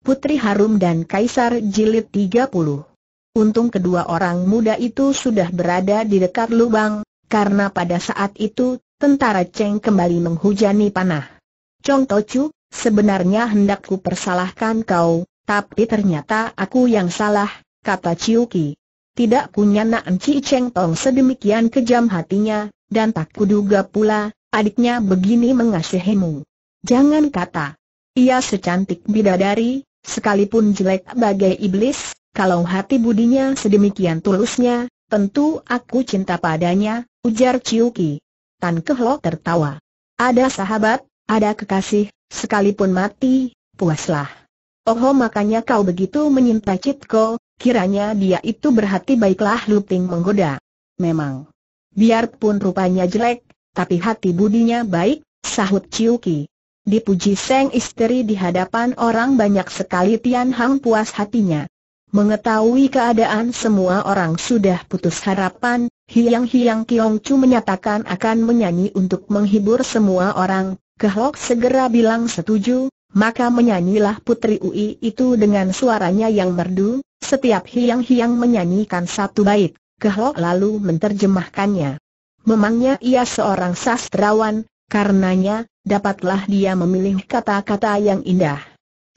Putri Harum dan Kaisar Jilid 30. Untung kedua orang muda itu sudah berada di dekat lubang, karena pada saat itu, tentara Cheng kembali menghujani panah. Chong Tochu, sebenarnya hendakku persalahkan kau, tapi ternyata aku yang salah, kata Ciuki. Tidak punya naan Ci Cheng Tong sedemikian kejam hatinya, dan tak kuduga pula, adiknya begini mengasihimu. Jangan kata, ia secantik bidadari, Sekalipun jelek bagai iblis, kalau hati budinya sedemikian tulusnya, tentu aku cinta padanya, ujar Ciuki. Tan Kehlo tertawa. Ada sahabat, ada kekasih, sekalipun mati, puaslah. Oh makanya kau begitu menyintai Citko, kiranya dia itu berhati baiklah Luping menggoda. Memang. Biarpun rupanya jelek, tapi hati budinya baik, sahut Ciuki dipuji Seng Istri di hadapan orang banyak sekali Tian Hang puas hatinya. Mengetahui keadaan semua orang sudah putus harapan, Hiang Hiang Kiong Chu menyatakan akan menyanyi untuk menghibur semua orang, Kehlok segera bilang setuju, maka menyanyilah Putri Ui itu dengan suaranya yang merdu, setiap Hiang Hiang menyanyikan satu bait, Kehlok lalu menterjemahkannya. Memangnya ia seorang sastrawan, karenanya, dapatlah dia memilih kata-kata yang indah.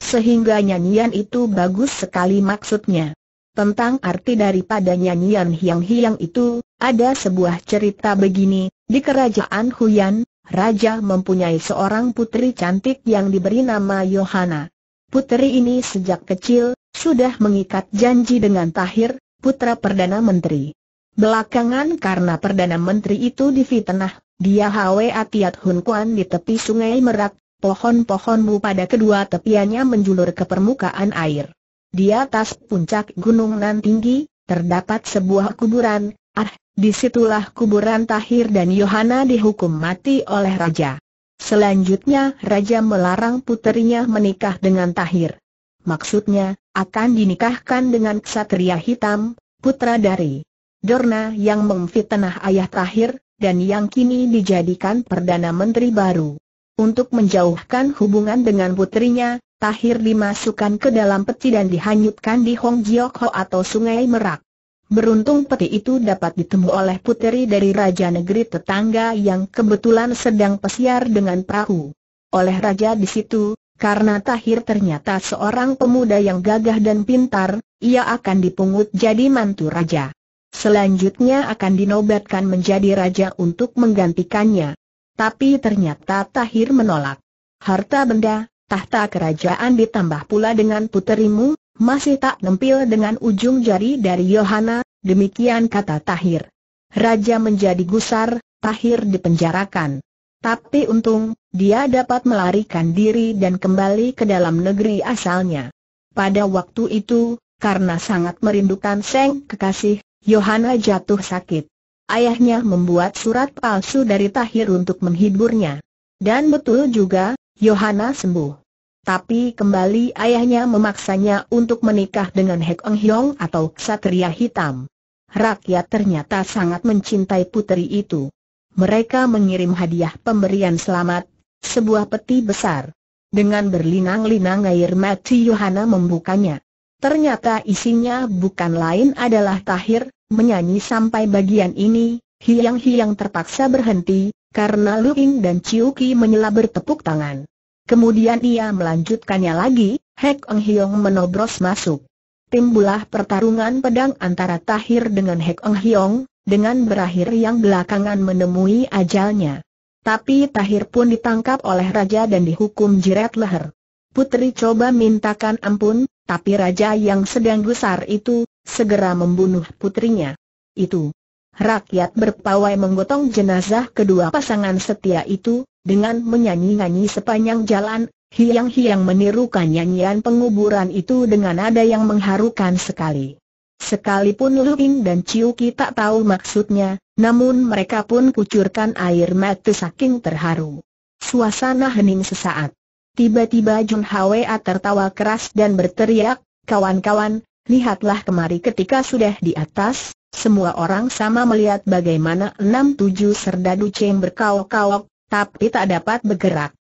Sehingga nyanyian itu bagus sekali maksudnya. Tentang arti daripada nyanyian hiang-hiang itu, ada sebuah cerita begini, di kerajaan Huyan, Raja mempunyai seorang putri cantik yang diberi nama Yohana. Putri ini sejak kecil, sudah mengikat janji dengan Tahir, putra Perdana Menteri. Belakangan karena Perdana Menteri itu difitnah dia hawe Atiat Hun Kuan di tepi sungai Merak, pohon-pohonmu pada kedua tepiannya menjulur ke permukaan air. Di atas puncak gunung nan tinggi, terdapat sebuah kuburan, ah, disitulah kuburan Tahir dan Yohana dihukum mati oleh Raja. Selanjutnya Raja melarang puterinya menikah dengan Tahir. Maksudnya, akan dinikahkan dengan ksatria hitam, putra dari Dorna yang memfitnah ayah Tahir, dan yang kini dijadikan Perdana Menteri baru. Untuk menjauhkan hubungan dengan putrinya, Tahir dimasukkan ke dalam peti dan dihanyutkan di Hong Jiokho atau Sungai Merak. Beruntung peti itu dapat ditemu oleh puteri dari raja negeri tetangga yang kebetulan sedang pesiar dengan perahu. Oleh raja di situ, karena Tahir ternyata seorang pemuda yang gagah dan pintar, ia akan dipungut jadi mantu raja. Selanjutnya akan dinobatkan menjadi raja untuk menggantikannya. Tapi ternyata Tahir menolak. Harta benda, tahta kerajaan ditambah pula dengan puterimu, masih tak nempil dengan ujung jari dari Yohana, demikian kata Tahir. Raja menjadi gusar, Tahir dipenjarakan. Tapi untung, dia dapat melarikan diri dan kembali ke dalam negeri asalnya. Pada waktu itu, karena sangat merindukan Seng Kekasih, Yohana jatuh sakit. Ayahnya membuat surat palsu dari Tahir untuk menghiburnya. Dan betul juga, Yohana sembuh. Tapi kembali ayahnya memaksanya untuk menikah dengan Hek Eng Hiong atau Satria Hitam. Rakyat ternyata sangat mencintai putri itu. Mereka mengirim hadiah pemberian selamat, sebuah peti besar. Dengan berlinang-linang air mati Yohana membukanya. Ternyata isinya bukan lain adalah Tahir, Menyanyi sampai bagian ini, Hiang Hiang terpaksa berhenti, karena Lu Ying dan Chiu Ki menyela bertepuk tangan. Kemudian ia melanjutkannya lagi, Hek Eng Hiong menobros masuk. Timbulah pertarungan pedang antara Tahir dengan Hek Eng Hiong, dengan berakhir yang belakangan menemui ajalnya. Tapi Tahir pun ditangkap oleh raja dan dihukum jerat leher. Putri coba mintakan ampun, tapi raja yang sedang gusar itu, segera membunuh putrinya. Itu. Rakyat berpawai menggotong jenazah kedua pasangan setia itu, dengan menyanyi-nyanyi sepanjang jalan, hiang-hiang menirukan nyanyian penguburan itu dengan nada yang mengharukan sekali. Sekalipun Luing dan Ki tak tahu maksudnya, namun mereka pun kucurkan air mata saking terharu. Suasana hening sesaat. Tiba-tiba Jun Hwa tertawa keras dan berteriak, kawan-kawan, Lihatlah kemari ketika sudah di atas, semua orang sama melihat bagaimana enam tujuh serdadu ceng berkawok-kawok, tapi tak dapat bergerak.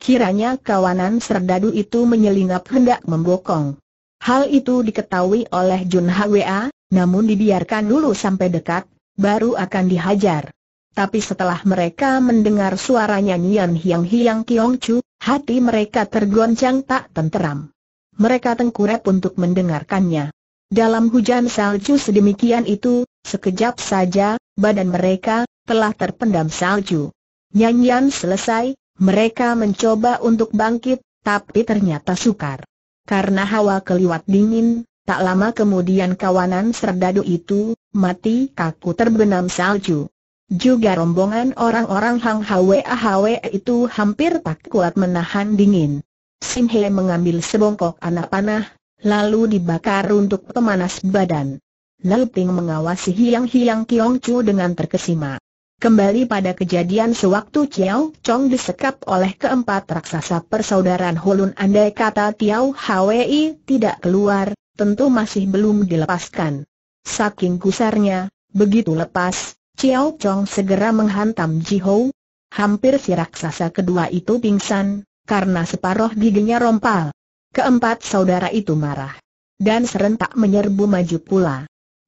Kiranya kawanan serdadu itu menyelinap hendak membokong. Hal itu diketahui oleh Jun Hwa, namun dibiarkan dulu sampai dekat, baru akan dihajar. Tapi setelah mereka mendengar suara nyanyian Hiang Hiang Kiong Chu, hati mereka tergoncang tak tenteram mereka tengkurap untuk mendengarkannya. Dalam hujan salju sedemikian itu, sekejap saja, badan mereka telah terpendam salju. Nyanyian selesai, mereka mencoba untuk bangkit, tapi ternyata sukar. Karena hawa keliwat dingin, tak lama kemudian kawanan serdadu itu, mati kaku terbenam salju. Juga rombongan orang-orang Hang Hwe Ahwe itu hampir tak kuat menahan dingin. Sim He mengambil sebongkok anak panah, lalu dibakar untuk pemanas badan. Lalu Ping mengawasi hiang-hiang Kiong Chu dengan terkesima. Kembali pada kejadian sewaktu Chiao Chong disekap oleh keempat raksasa persaudaraan Holun, andai kata Tiao Hwi tidak keluar, tentu masih belum dilepaskan. Saking gusarnya, begitu lepas, Chiao Chong segera menghantam Ji Hou. Hampir si raksasa kedua itu pingsan, karena separuh giginya rompal. Keempat saudara itu marah. Dan serentak menyerbu maju pula.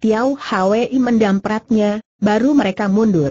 Tiao Hwei mendampratnya, baru mereka mundur.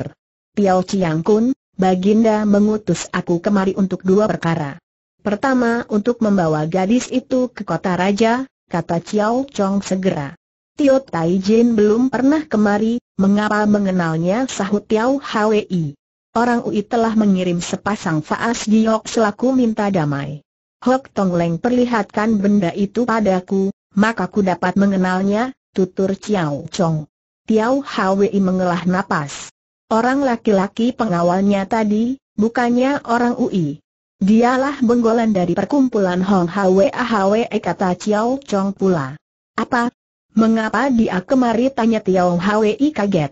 Tiao Chiang Kun, Baginda mengutus aku kemari untuk dua perkara. Pertama untuk membawa gadis itu ke kota raja, kata Chiao Chong segera. Tio Tai Jin belum pernah kemari, mengapa mengenalnya sahut Tiao Hwei. Orang UI telah mengirim sepasang Faas Giok selaku minta damai. Hok Tong Leng perlihatkan benda itu padaku, maka ku dapat mengenalnya, tutur Chiao Chong. Tiao Hwi mengelah napas. Orang laki-laki pengawalnya tadi, bukannya orang UI. Dialah benggolan dari perkumpulan Hong Hwi Ahwi kata Chiao Chong pula. Apa? Mengapa dia kemari tanya Tiao Hwi kaget?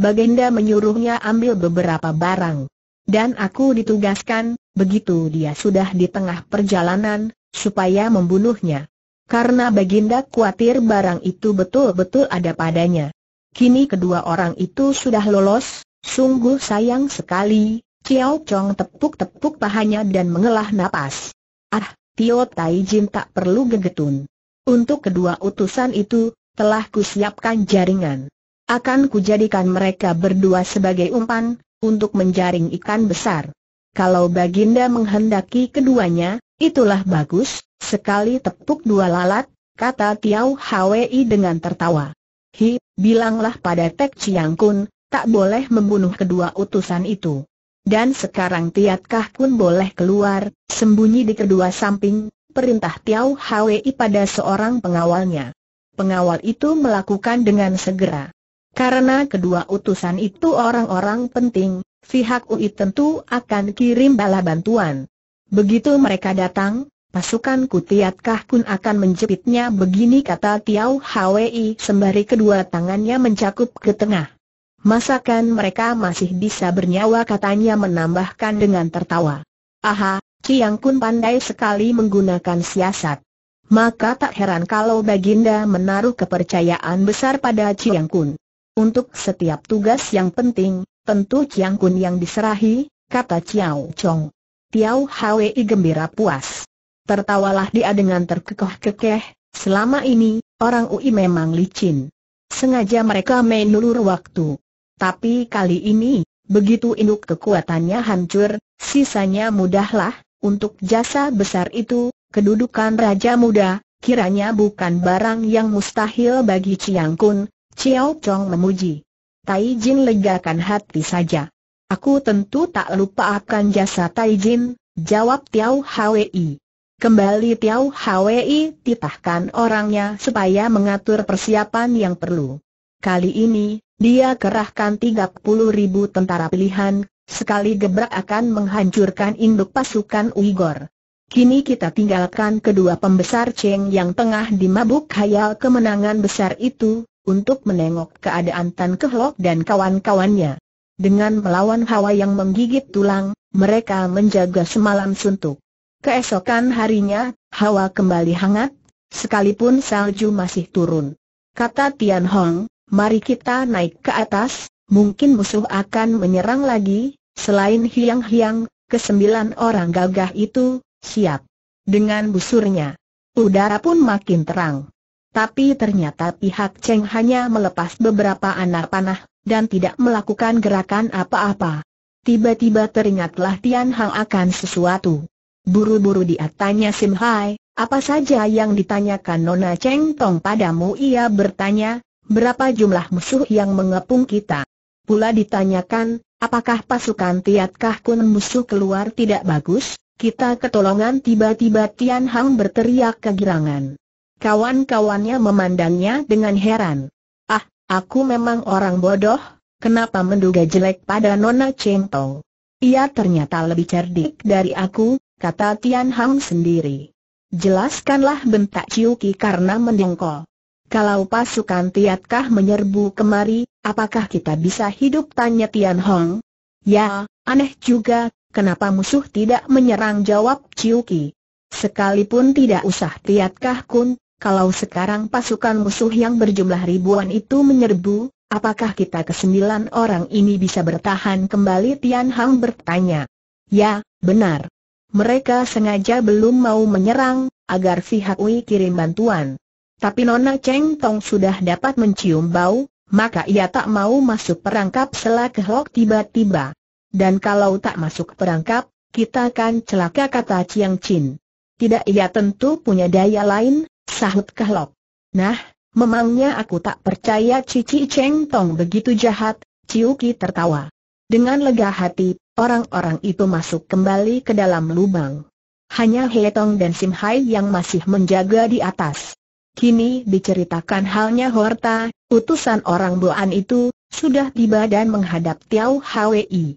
Bagenda menyuruhnya ambil beberapa barang. Dan aku ditugaskan, begitu dia sudah di tengah perjalanan, supaya membunuhnya. Karena Baginda khawatir barang itu betul-betul ada padanya. Kini kedua orang itu sudah lolos, sungguh sayang sekali, Ciao Chong tepuk-tepuk pahanya dan mengelah napas. Ah, Tio Tai Jin tak perlu gegetun. Untuk kedua utusan itu, telah kusiapkan jaringan. Akan kujadikan mereka berdua sebagai umpan, untuk menjaring ikan besar. Kalau Baginda menghendaki keduanya, itulah bagus, sekali tepuk dua lalat, kata Tiau Hwi dengan tertawa. Hi, bilanglah pada Tek Chiang Kun, tak boleh membunuh kedua utusan itu. Dan sekarang Tiat Kah Kun boleh keluar, sembunyi di kedua samping, perintah Tiau Hwi pada seorang pengawalnya. Pengawal itu melakukan dengan segera. Karena kedua utusan itu orang-orang penting, pihak UI tentu akan kirim bala bantuan. Begitu mereka datang, pasukan Kutiat pun akan menjepitnya begini kata Tiau Hwi sembari kedua tangannya mencakup ke tengah. Masakan mereka masih bisa bernyawa katanya menambahkan dengan tertawa. Aha, Ciang Kun pandai sekali menggunakan siasat. Maka tak heran kalau Baginda menaruh kepercayaan besar pada Ciang Kun. Untuk setiap tugas yang penting, tentu Chiang Kun yang diserahi, kata Chiao Chong. Tiao Hwi gembira puas. Tertawalah dia dengan terkekeh-kekeh, selama ini, orang UI memang licin. Sengaja mereka menulur waktu. Tapi kali ini, begitu induk kekuatannya hancur, sisanya mudahlah, untuk jasa besar itu, kedudukan Raja Muda, kiranya bukan barang yang mustahil bagi Chiang Kun, Chiao Chong memuji. Tai Jin legakan hati saja. Aku tentu tak lupa akan jasa Tai Jin, jawab Tiao Hwi. Kembali Tiao Hwi titahkan orangnya supaya mengatur persiapan yang perlu. Kali ini, dia kerahkan 30 ribu tentara pilihan, sekali gebrak akan menghancurkan induk pasukan Uyghur. Kini kita tinggalkan kedua pembesar Cheng yang tengah dimabuk khayal kemenangan besar itu, untuk menengok keadaan Tan Kehlok dan kawan-kawannya. Dengan melawan hawa yang menggigit tulang, mereka menjaga semalam suntuk. Keesokan harinya, hawa kembali hangat, sekalipun salju masih turun. Kata Tian Hong, mari kita naik ke atas, mungkin musuh akan menyerang lagi, selain hiang-hiang, kesembilan orang gagah itu, siap. Dengan busurnya, udara pun makin terang tapi ternyata pihak Cheng hanya melepas beberapa anak panah, dan tidak melakukan gerakan apa-apa. Tiba-tiba teringatlah Tian Hang akan sesuatu. Buru-buru dia tanya Sim Hai, apa saja yang ditanyakan Nona Cheng Tong padamu? Ia bertanya, berapa jumlah musuh yang mengepung kita? Pula ditanyakan, apakah pasukan Tiat Kah Kun musuh keluar tidak bagus? Kita ketolongan tiba-tiba Tian Hang berteriak kegirangan. Kawan-kawannya memandangnya dengan heran. Ah, aku memang orang bodoh, kenapa menduga jelek pada Nona Cheng Tong? Ia ternyata lebih cerdik dari aku, kata Tian Hang sendiri. Jelaskanlah bentak Ciuki karena mendengkol. Kalau pasukan Tiatkah menyerbu kemari, apakah kita bisa hidup? Tanya Tian Hong. Ya, aneh juga, kenapa musuh tidak menyerang? Jawab Ciuki. Sekalipun tidak usah Tiatkah kun, kalau sekarang pasukan musuh yang berjumlah ribuan itu menyerbu, apakah kita kesembilan orang ini bisa bertahan kembali Tian Hang bertanya. Ya, benar. Mereka sengaja belum mau menyerang, agar pihak Wei kirim bantuan. Tapi Nona Cheng Tong sudah dapat mencium bau, maka ia tak mau masuk perangkap setelah kehlok tiba-tiba. Dan kalau tak masuk perangkap, kita akan celaka kata Chiang Chin. Tidak ia tentu punya daya lain, sahut Kahlok. Nah, memangnya aku tak percaya Cici Cheng Tong begitu jahat, Ciuki tertawa. Dengan lega hati, orang-orang itu masuk kembali ke dalam lubang. Hanya he tong dan Sim Hai yang masih menjaga di atas. Kini diceritakan halnya Horta, utusan orang Boan itu, sudah tiba dan menghadap Tiao Hwi.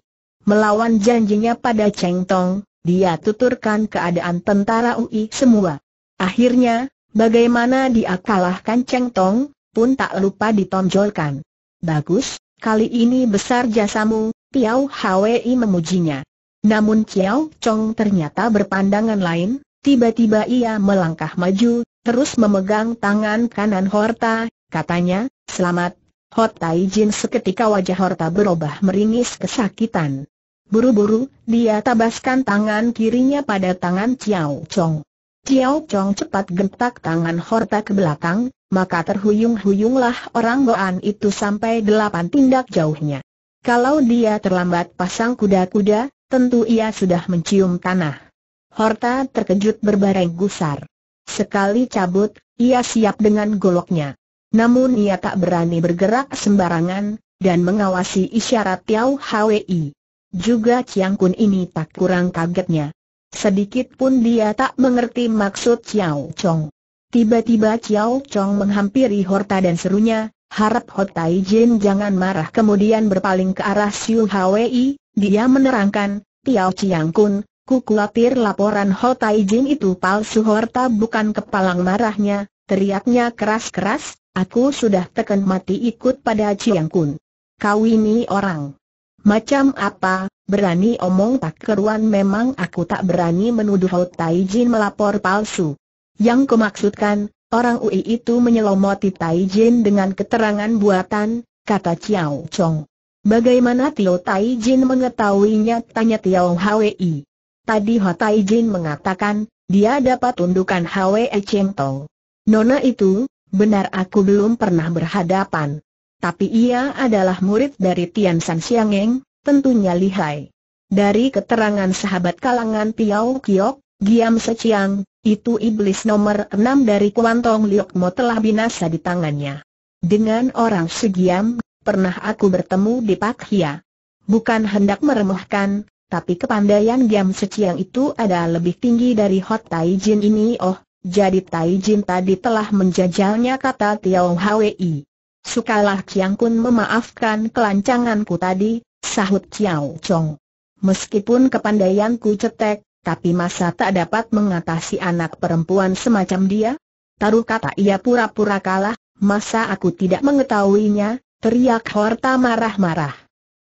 Melawan janjinya pada Cheng Tong, dia tuturkan keadaan tentara UI semua. Akhirnya, Bagaimana dia kalahkan Cheng Tong, pun tak lupa ditonjolkan. Bagus, kali ini besar jasamu, Piao Hwi memujinya. Namun Chiao Chong ternyata berpandangan lain, tiba-tiba ia melangkah maju, terus memegang tangan kanan Horta, katanya, selamat, Horta izin seketika wajah Horta berubah meringis kesakitan. Buru-buru, dia tabaskan tangan kirinya pada tangan Chiao Chong. Tiao Chong cepat gentak tangan Horta ke belakang, maka terhuyung-huyunglah orang Goan itu sampai delapan tindak jauhnya. Kalau dia terlambat pasang kuda-kuda, tentu ia sudah mencium tanah. Horta terkejut berbareng gusar. Sekali cabut, ia siap dengan goloknya. Namun ia tak berani bergerak sembarangan, dan mengawasi isyarat Tiao Hwi. Juga Chiang Kun ini tak kurang kagetnya. Sedikit pun dia tak mengerti maksud Xiao Chong. Tiba-tiba Xiao Chong menghampiri Horta dan serunya, harap Hotai Jin jangan marah kemudian berpaling ke arah Siu Hwi, dia menerangkan, Tiao Chiang Kun, ku khawatir laporan Hotai Jin itu palsu Horta bukan kepalang marahnya, teriaknya keras-keras, aku sudah tekan mati ikut pada Chiang Kun. Kau ini orang. Macam apa, berani omong tak keruan memang aku tak berani menuduh Hou Tai melapor palsu. Yang kumaksudkan, orang UI itu menyelomoti Taijin dengan keterangan buatan, kata Chiao Chong. Bagaimana Tio Taijin mengetahuinya? Tanya Tio Hwi. Tadi Ho Tai mengatakan, dia dapat tundukan Hwi Cheng Tong. Nona itu, benar aku belum pernah berhadapan. Tapi ia adalah murid dari Tian San Xiangeng, tentunya lihai. Dari keterangan sahabat kalangan Piao Kiok, Giam Seciang, itu iblis nomor enam dari Kuantong Liok Mo telah binasa di tangannya. Dengan orang segiam, pernah aku bertemu di Pak Hia. Bukan hendak meremehkan, tapi kepandaian Giam Seciang itu ada lebih tinggi dari Hot Tai Jin ini oh, jadi Tai Jin tadi telah menjajalnya kata Tiao Hwi. Sukalah Chiang Kun memaafkan kelancanganku tadi, sahut Chiao Chong. Meskipun kepandaianku cetek, tapi masa tak dapat mengatasi anak perempuan semacam dia? Taruh kata ia pura-pura kalah, masa aku tidak mengetahuinya, teriak Horta marah-marah.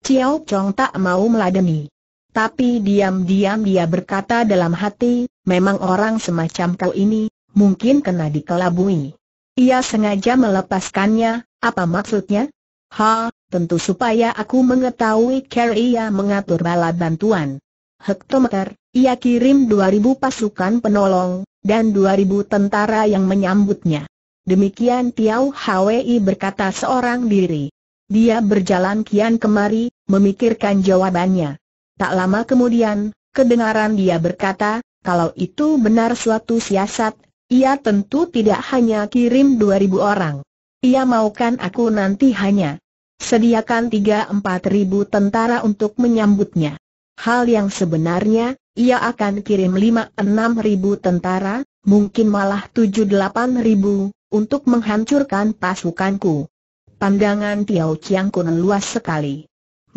Chiao Chong tak mau meladeni. Tapi diam-diam dia berkata dalam hati, memang orang semacam kau ini, mungkin kena dikelabui. Ia sengaja melepaskannya, apa maksudnya? Ha, tentu supaya aku mengetahui cara ia mengatur bala bantuan. Hektometer, ia kirim 2000 pasukan penolong, dan 2000 tentara yang menyambutnya. Demikian Tiau Hwi berkata seorang diri. Dia berjalan kian kemari, memikirkan jawabannya. Tak lama kemudian, kedengaran dia berkata, kalau itu benar suatu siasat, ia tentu tidak hanya kirim 2.000 orang. Ia maukan aku nanti hanya sediakan 3-4 ribu tentara untuk menyambutnya. Hal yang sebenarnya, ia akan kirim 5-6 ribu tentara, mungkin malah 7-8 ribu, untuk menghancurkan pasukanku. Pandangan Tiao Chiang Kun luas sekali.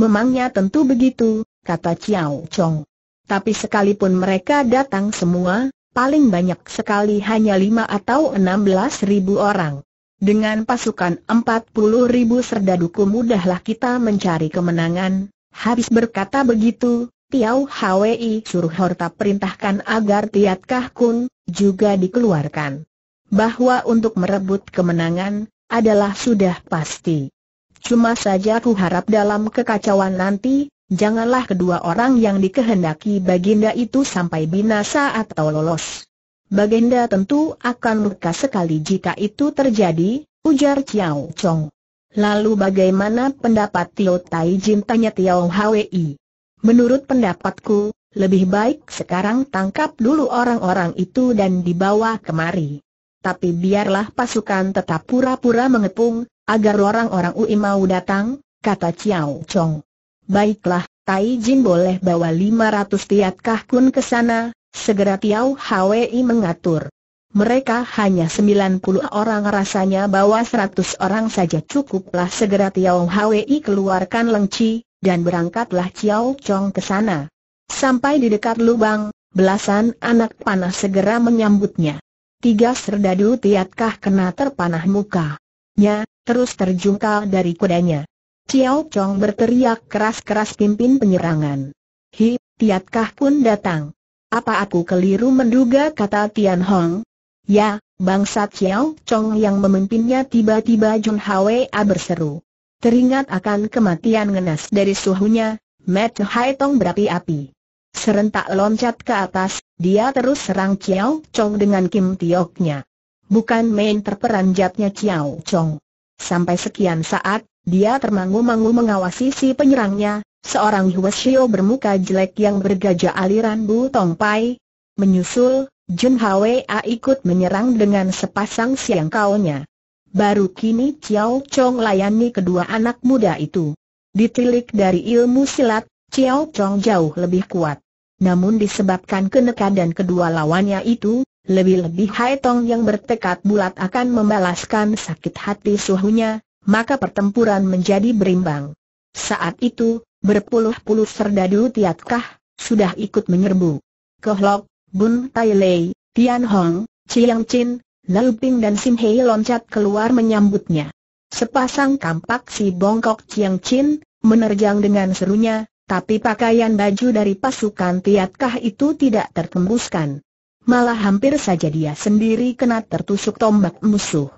Memangnya tentu begitu, kata Chiao Chong. Tapi sekalipun mereka datang semua, paling banyak sekali hanya lima atau enam belas ribu orang. Dengan pasukan empat puluh ribu serdadu mudahlah kita mencari kemenangan. Habis berkata begitu, Tiau Hwi suruh Horta perintahkan agar Tiat Kah Kun juga dikeluarkan. Bahwa untuk merebut kemenangan adalah sudah pasti. Cuma saja ku harap dalam kekacauan nanti, janganlah kedua orang yang dikehendaki Baginda itu sampai binasa atau lolos. Baginda tentu akan luka sekali jika itu terjadi, ujar Chiao Chong. Lalu bagaimana pendapat Tio Tai Jin tanya Tiao Hwi? Menurut pendapatku, lebih baik sekarang tangkap dulu orang-orang itu dan dibawa kemari. Tapi biarlah pasukan tetap pura-pura mengepung, agar orang-orang UI mau datang, kata Chiao Chong. Baiklah, Tai Jin boleh bawa 500 tiat kahkun ke sana, segera Tiau Hwi mengatur. Mereka hanya 90 orang rasanya bawa 100 orang saja cukuplah segera Tiau Hwi keluarkan lengci, dan berangkatlah Tiau Chong ke sana. Sampai di dekat lubang, belasan anak panah segera menyambutnya. Tiga serdadu tiatkah kena terpanah muka. Nya, terus terjungkal dari kudanya. Chiao Chong berteriak keras-keras pimpin penyerangan. Hi, Tiatkah pun datang. Apa aku keliru menduga kata Tian Hong? Ya, bangsa Chiao Chong yang memimpinnya tiba-tiba Jun Hwa berseru. Teringat akan kematian ngenas dari suhunya, Matt Hai Tong berapi-api. Serentak loncat ke atas, dia terus serang Chiao Chong dengan Kim Tioknya. Bukan main terperanjatnya Chiao Chong. Sampai sekian saat, dia termangu-mangu mengawasi si penyerangnya, seorang Huashio bermuka jelek yang bergajah aliran Bu Tong pai. Menyusul, Jun Hwa ikut menyerang dengan sepasang siang kaunya. Baru kini Chiao Chong layani kedua anak muda itu. Ditilik dari ilmu silat, Chiao Chong jauh lebih kuat. Namun disebabkan kenekadan kedua lawannya itu, lebih-lebih Hai Tong yang bertekad bulat akan membalaskan sakit hati suhunya, maka pertempuran menjadi berimbang. Saat itu, berpuluh-puluh serdadu Tiatkah, sudah ikut menyerbu. Kehlok, Bun Tai Lei, Tian Hong, Chiang Chin, Lu Ping dan Sim Hei loncat keluar menyambutnya. Sepasang kampak si bongkok Chiang Chin, menerjang dengan serunya, tapi pakaian baju dari pasukan Tiatkah itu tidak tertembuskan. Malah hampir saja dia sendiri kena tertusuk tombak musuh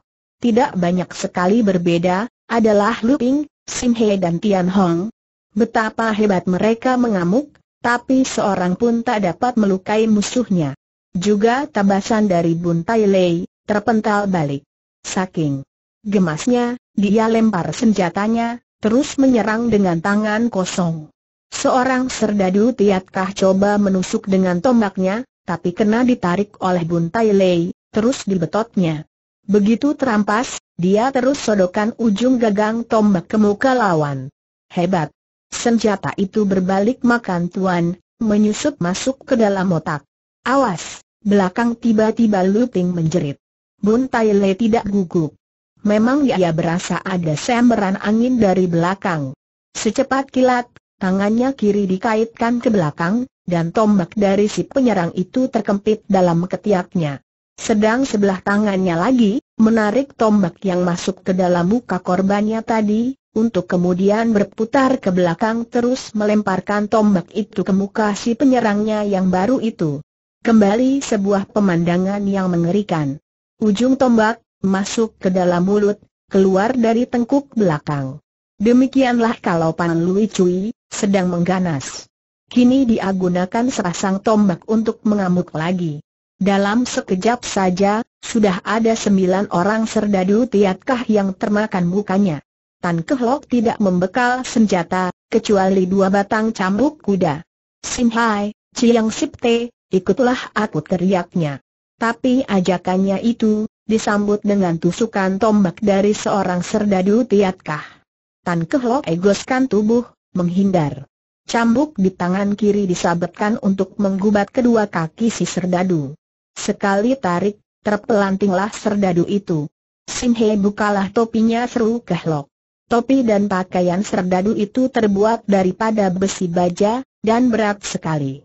tidak banyak sekali berbeda, adalah Lu Ping, Sim He dan Tian Hong. Betapa hebat mereka mengamuk, tapi seorang pun tak dapat melukai musuhnya. Juga tabasan dari Bun Tai Lei, terpental balik. Saking gemasnya, dia lempar senjatanya, terus menyerang dengan tangan kosong. Seorang serdadu Tiatkah coba menusuk dengan tombaknya, tapi kena ditarik oleh Bun Tai Lei, terus dibetotnya. Begitu terampas, dia terus sodokan ujung gagang tombak ke muka lawan. Hebat! Senjata itu berbalik makan tuan, menyusup masuk ke dalam otak. Awas! Belakang tiba-tiba Luping menjerit. Bun Tai Le tidak gugup. Memang dia berasa ada semberan angin dari belakang. Secepat kilat, tangannya kiri dikaitkan ke belakang, dan tombak dari si penyerang itu terkempit dalam ketiaknya. Sedang sebelah tangannya lagi, menarik tombak yang masuk ke dalam muka korbannya tadi, untuk kemudian berputar ke belakang terus melemparkan tombak itu ke muka si penyerangnya yang baru itu. Kembali sebuah pemandangan yang mengerikan. Ujung tombak, masuk ke dalam mulut, keluar dari tengkuk belakang. Demikianlah kalau Pan Lui Cui, sedang mengganas. Kini dia gunakan sepasang tombak untuk mengamuk lagi. Dalam sekejap saja, sudah ada sembilan orang serdadu tiatkah yang termakan mukanya. Tan Kehlok tidak membekal senjata, kecuali dua batang cambuk kuda. Simhai, Sip Sipte, ikutlah aku teriaknya. Tapi ajakannya itu, disambut dengan tusukan tombak dari seorang serdadu tiatkah. Tan Kehlok egoskan tubuh, menghindar. Cambuk di tangan kiri disabetkan untuk menggubat kedua kaki si serdadu. Sekali tarik, terpelantinglah serdadu itu. Sim bukalah topinya seru kehlok. Topi dan pakaian serdadu itu terbuat daripada besi baja, dan berat sekali.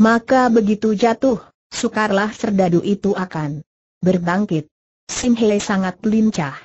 Maka begitu jatuh, sukarlah serdadu itu akan berbangkit. Sim sangat lincah.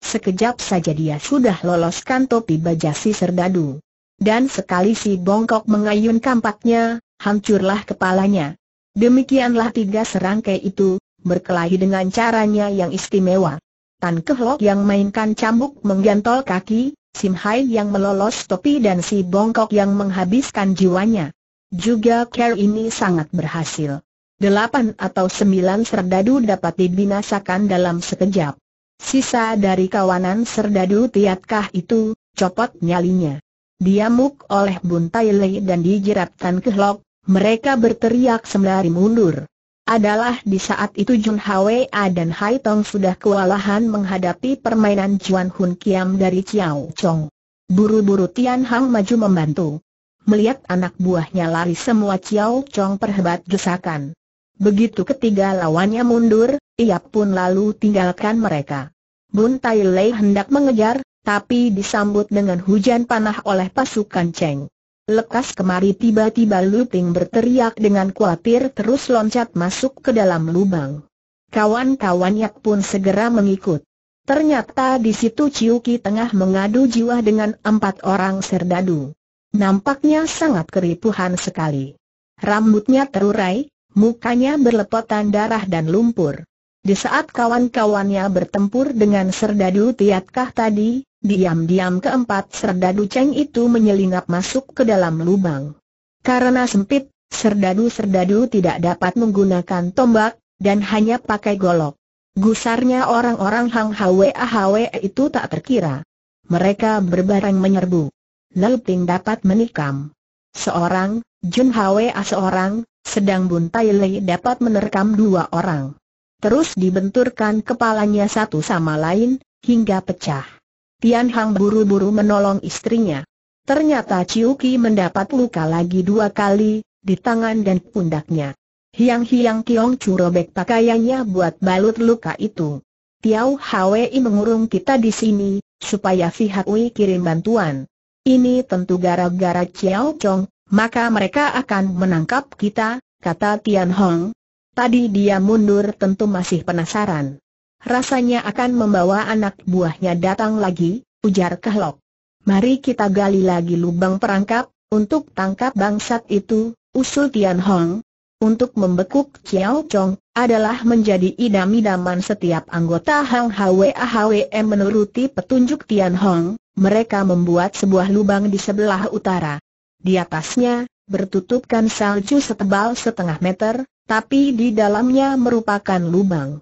Sekejap saja dia sudah loloskan topi baja si serdadu. Dan sekali si bongkok mengayun kampaknya, hancurlah kepalanya. Demikianlah tiga serangkai itu, berkelahi dengan caranya yang istimewa. Tan Kehlok yang mainkan cambuk menggantol kaki, Sim Hai yang melolos topi dan si Bongkok yang menghabiskan jiwanya. Juga care ini sangat berhasil. Delapan atau sembilan serdadu dapat dibinasakan dalam sekejap. Sisa dari kawanan serdadu tiatkah itu, copot nyalinya. diamuk muk oleh buntai lei dan dijerat Tan Kehlok, mereka berteriak sembari mundur. Adalah di saat itu Jun Hwa dan Hai Tong sudah kewalahan menghadapi permainan Juan Hun Kiam dari Chiao Chong. Buru-buru Tian Hang maju membantu. Melihat anak buahnya lari semua Chiao Chong perhebat desakan. Begitu ketiga lawannya mundur, ia pun lalu tinggalkan mereka. Bun Tai Lei hendak mengejar, tapi disambut dengan hujan panah oleh pasukan Cheng. Lekas kemari tiba-tiba Luping berteriak dengan khawatir terus loncat masuk ke dalam lubang. Kawan-kawannya pun segera mengikut. Ternyata di situ Ciuki tengah mengadu jiwa dengan empat orang serdadu. Nampaknya sangat keripuhan sekali. Rambutnya terurai, mukanya berlepotan darah dan lumpur. Di saat kawan-kawannya bertempur dengan serdadu tiatkah tadi, Diam-diam keempat serdadu ceng itu menyelinap masuk ke dalam lubang. Karena sempit, serdadu-serdadu tidak dapat menggunakan tombak, dan hanya pakai golok. Gusarnya orang-orang Hang Hwa-Hwa itu tak terkira. Mereka berbareng menyerbu. Lelping dapat menikam. Seorang, Jun Hwa seorang, sedang Bun Tai Lei dapat menerkam dua orang. Terus dibenturkan kepalanya satu sama lain, hingga pecah. Tian Hang buru-buru menolong istrinya. Ternyata Ciuki mendapat luka lagi dua kali, di tangan dan pundaknya. Hiang-hiang Kiong Chu robek pakaiannya buat balut luka itu. Tiao Hwei mengurung kita di sini, supaya Fi Hui kirim bantuan. Ini tentu gara-gara Ciao Chong, maka mereka akan menangkap kita, kata Tian Hong. Tadi dia mundur tentu masih penasaran. Rasanya akan membawa anak buahnya datang lagi, ujar Kehlok. Mari kita gali lagi lubang perangkap, untuk tangkap bangsat itu, usul Tian Hong. Untuk membekuk Chiao Chong, adalah menjadi idam-idaman setiap anggota Hang Hwe HWM menuruti petunjuk Tian Hong, mereka membuat sebuah lubang di sebelah utara. Di atasnya, bertutupkan salju setebal setengah meter, tapi di dalamnya merupakan lubang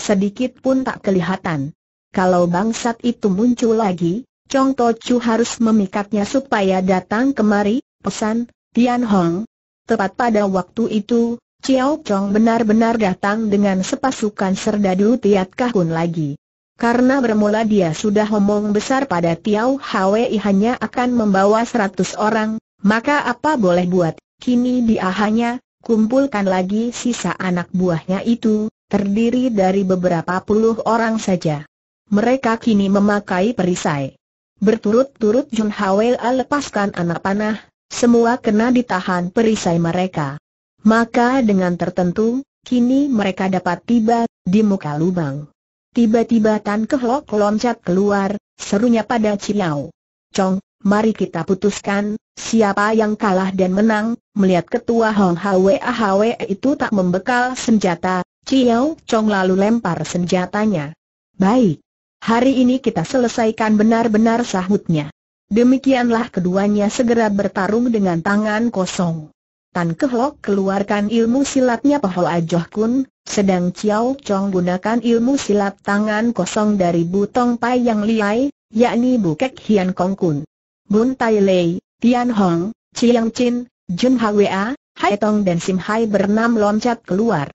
sedikit pun tak kelihatan. Kalau bangsat itu muncul lagi, Chong To Chu harus memikatnya supaya datang kemari, pesan, Tian Hong. Tepat pada waktu itu, Chiao Chong benar-benar datang dengan sepasukan serdadu Tiat Kahun lagi. Karena bermula dia sudah omong besar pada Tiao Hwi hanya akan membawa seratus orang, maka apa boleh buat, kini dia hanya kumpulkan lagi sisa anak buahnya itu, terdiri dari beberapa puluh orang saja. Mereka kini memakai perisai. Berturut-turut Jun Hwea lepaskan anak panah, semua kena ditahan perisai mereka. Maka dengan tertentu, kini mereka dapat tiba di muka lubang. Tiba-tiba Tan Kehlok loncat keluar, serunya pada Ciao. Chong, mari kita putuskan, siapa yang kalah dan menang, melihat ketua Hong Hwa Hwa itu tak membekal senjata, Ciao Chong lalu lempar senjatanya. Baik. Hari ini kita selesaikan benar-benar sahutnya. Demikianlah keduanya segera bertarung dengan tangan kosong. Tan Kehlok keluarkan ilmu silatnya pahol ajoh Kun, sedang Ciao Chong gunakan ilmu silat tangan kosong dari Butong Pai yang liai, yakni Bukek Hian Kong Kun. Bun Tai Lei, Tian Hong, Chiang Chin, Jun Hwa, Hai Tong dan Sim Hai bernam loncat keluar.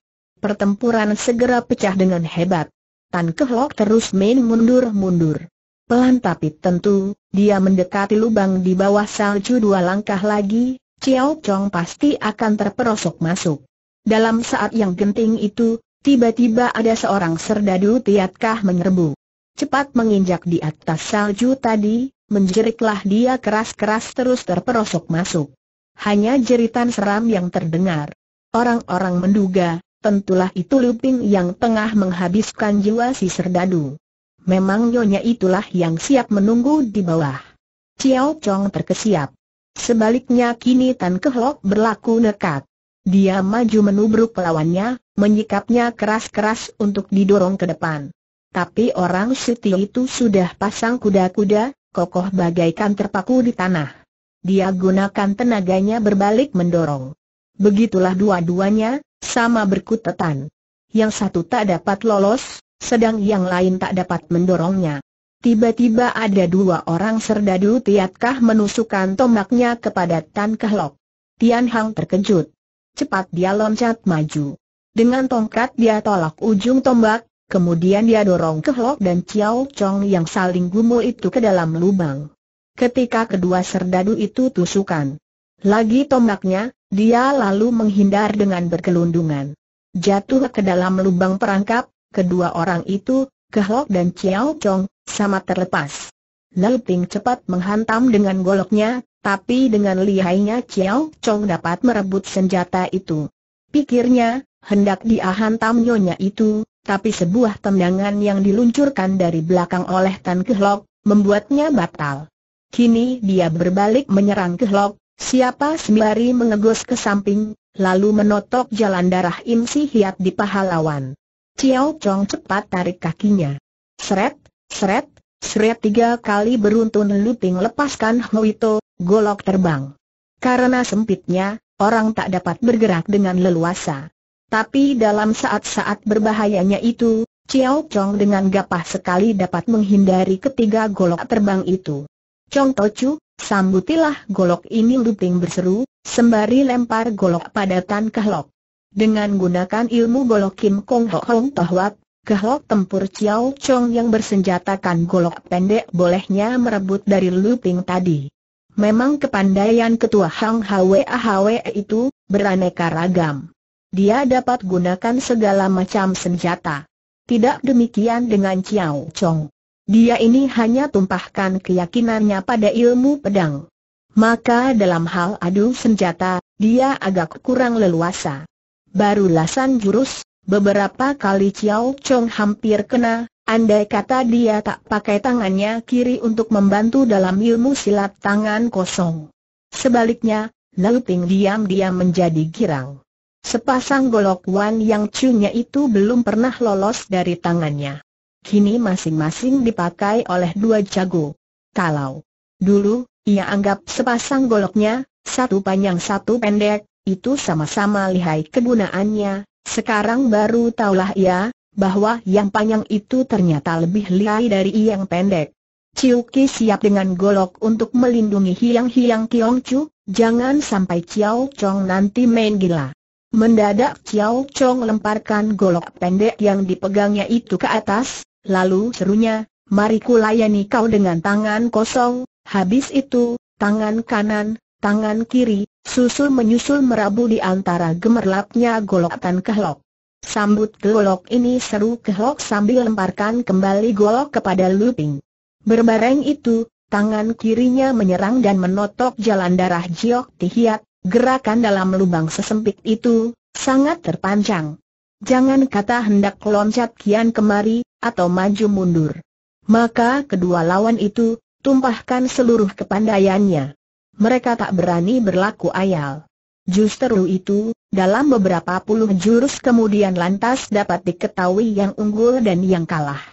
Pertempuran segera pecah dengan hebat. Tan Kehlok terus main mundur-mundur. Pelan tapi tentu, dia mendekati lubang di bawah salju dua langkah lagi, Chiao Chong pasti akan terperosok masuk. Dalam saat yang genting itu, tiba-tiba ada seorang serdadu Tiatkah menyerbu. Cepat menginjak di atas salju tadi, menjeriklah dia keras-keras terus terperosok masuk. Hanya jeritan seram yang terdengar. Orang-orang menduga, tentulah itu Luping yang tengah menghabiskan jiwa si serdadu. Memang nyonya itulah yang siap menunggu di bawah. Ciao Chong terkesiap. Sebaliknya kini Tan Kehlok berlaku nekat. Dia maju menubruk pelawannya, menyikapnya keras-keras untuk didorong ke depan. Tapi orang Siti itu sudah pasang kuda-kuda, kokoh bagaikan terpaku di tanah. Dia gunakan tenaganya berbalik mendorong. Begitulah dua-duanya, sama berkutetan. Yang satu tak dapat lolos, sedang yang lain tak dapat mendorongnya. Tiba-tiba ada dua orang serdadu Tiatkah menusukkan tombaknya kepada Tan Kehlok. Tian Hang terkejut. Cepat dia loncat maju. Dengan tongkat dia tolak ujung tombak, kemudian dia dorong Kehlok dan Chiao Chong yang saling gumul itu ke dalam lubang. Ketika kedua serdadu itu tusukan lagi tombaknya, dia lalu menghindar dengan berkelundungan. Jatuh ke dalam lubang perangkap, kedua orang itu, Kehlok dan Chiao Chong, sama terlepas. Lalu cepat menghantam dengan goloknya, tapi dengan lihainya Chiao Chong dapat merebut senjata itu. Pikirnya, hendak dia hantam nyonya itu, tapi sebuah tendangan yang diluncurkan dari belakang oleh Tan Kehlok, membuatnya batal. Kini dia berbalik menyerang Kehlok, Siapa sembari mengegus ke samping, lalu menotok jalan darah Im Si Hiat di pahlawan. Ciao Chong cepat tarik kakinya. Seret, seret, seret tiga kali beruntun Luting lepaskan Huito, golok terbang. Karena sempitnya, orang tak dapat bergerak dengan leluasa. Tapi dalam saat-saat berbahayanya itu, Ciao Chong dengan gapah sekali dapat menghindari ketiga golok terbang itu. Chong Tochu, Sambutilah golok ini Luping berseru, sembari lempar golok pada Tan Kehlok. Dengan gunakan ilmu golok Kim Kong Ho Hong Tohwat, Kehlok tempur Chiao Chong yang bersenjatakan golok pendek bolehnya merebut dari Luping tadi. Memang kepandaian ketua Hang Hwe Ahwe itu, beraneka ragam. Dia dapat gunakan segala macam senjata. Tidak demikian dengan Chiao Chong. Dia ini hanya tumpahkan keyakinannya pada ilmu pedang. Maka dalam hal adu senjata, dia agak kurang leluasa. Baru lasan jurus, beberapa kali Ciao Chong hampir kena, andai kata dia tak pakai tangannya kiri untuk membantu dalam ilmu silat tangan kosong. Sebaliknya, Lau Ping diam-diam menjadi girang. Sepasang golok Wan yang Chunya itu belum pernah lolos dari tangannya kini masing-masing dipakai oleh dua jago. Kalau dulu, ia anggap sepasang goloknya, satu panjang satu pendek, itu sama-sama lihai kegunaannya, sekarang baru taulah ia, bahwa yang panjang itu ternyata lebih lihai dari yang pendek. Ciuki siap dengan golok untuk melindungi Hiang-Hiang Kiong Chu, jangan sampai Ciao Chong nanti main gila. Mendadak Ciao Chong lemparkan golok pendek yang dipegangnya itu ke atas, Lalu serunya, mari ku layani kau dengan tangan kosong, habis itu, tangan kanan, tangan kiri, susul menyusul merabu di antara gemerlapnya golok golokan kehlok. Sambut golok ini seru kehlok sambil lemparkan kembali golok kepada Luping. Berbareng itu, tangan kirinya menyerang dan menotok jalan darah Jiok Tihiat, gerakan dalam lubang sesempit itu, sangat terpanjang. Jangan kata hendak loncat kian kemari, atau maju mundur. Maka kedua lawan itu, tumpahkan seluruh kepandaiannya. Mereka tak berani berlaku ayal. Justru itu, dalam beberapa puluh jurus kemudian lantas dapat diketahui yang unggul dan yang kalah.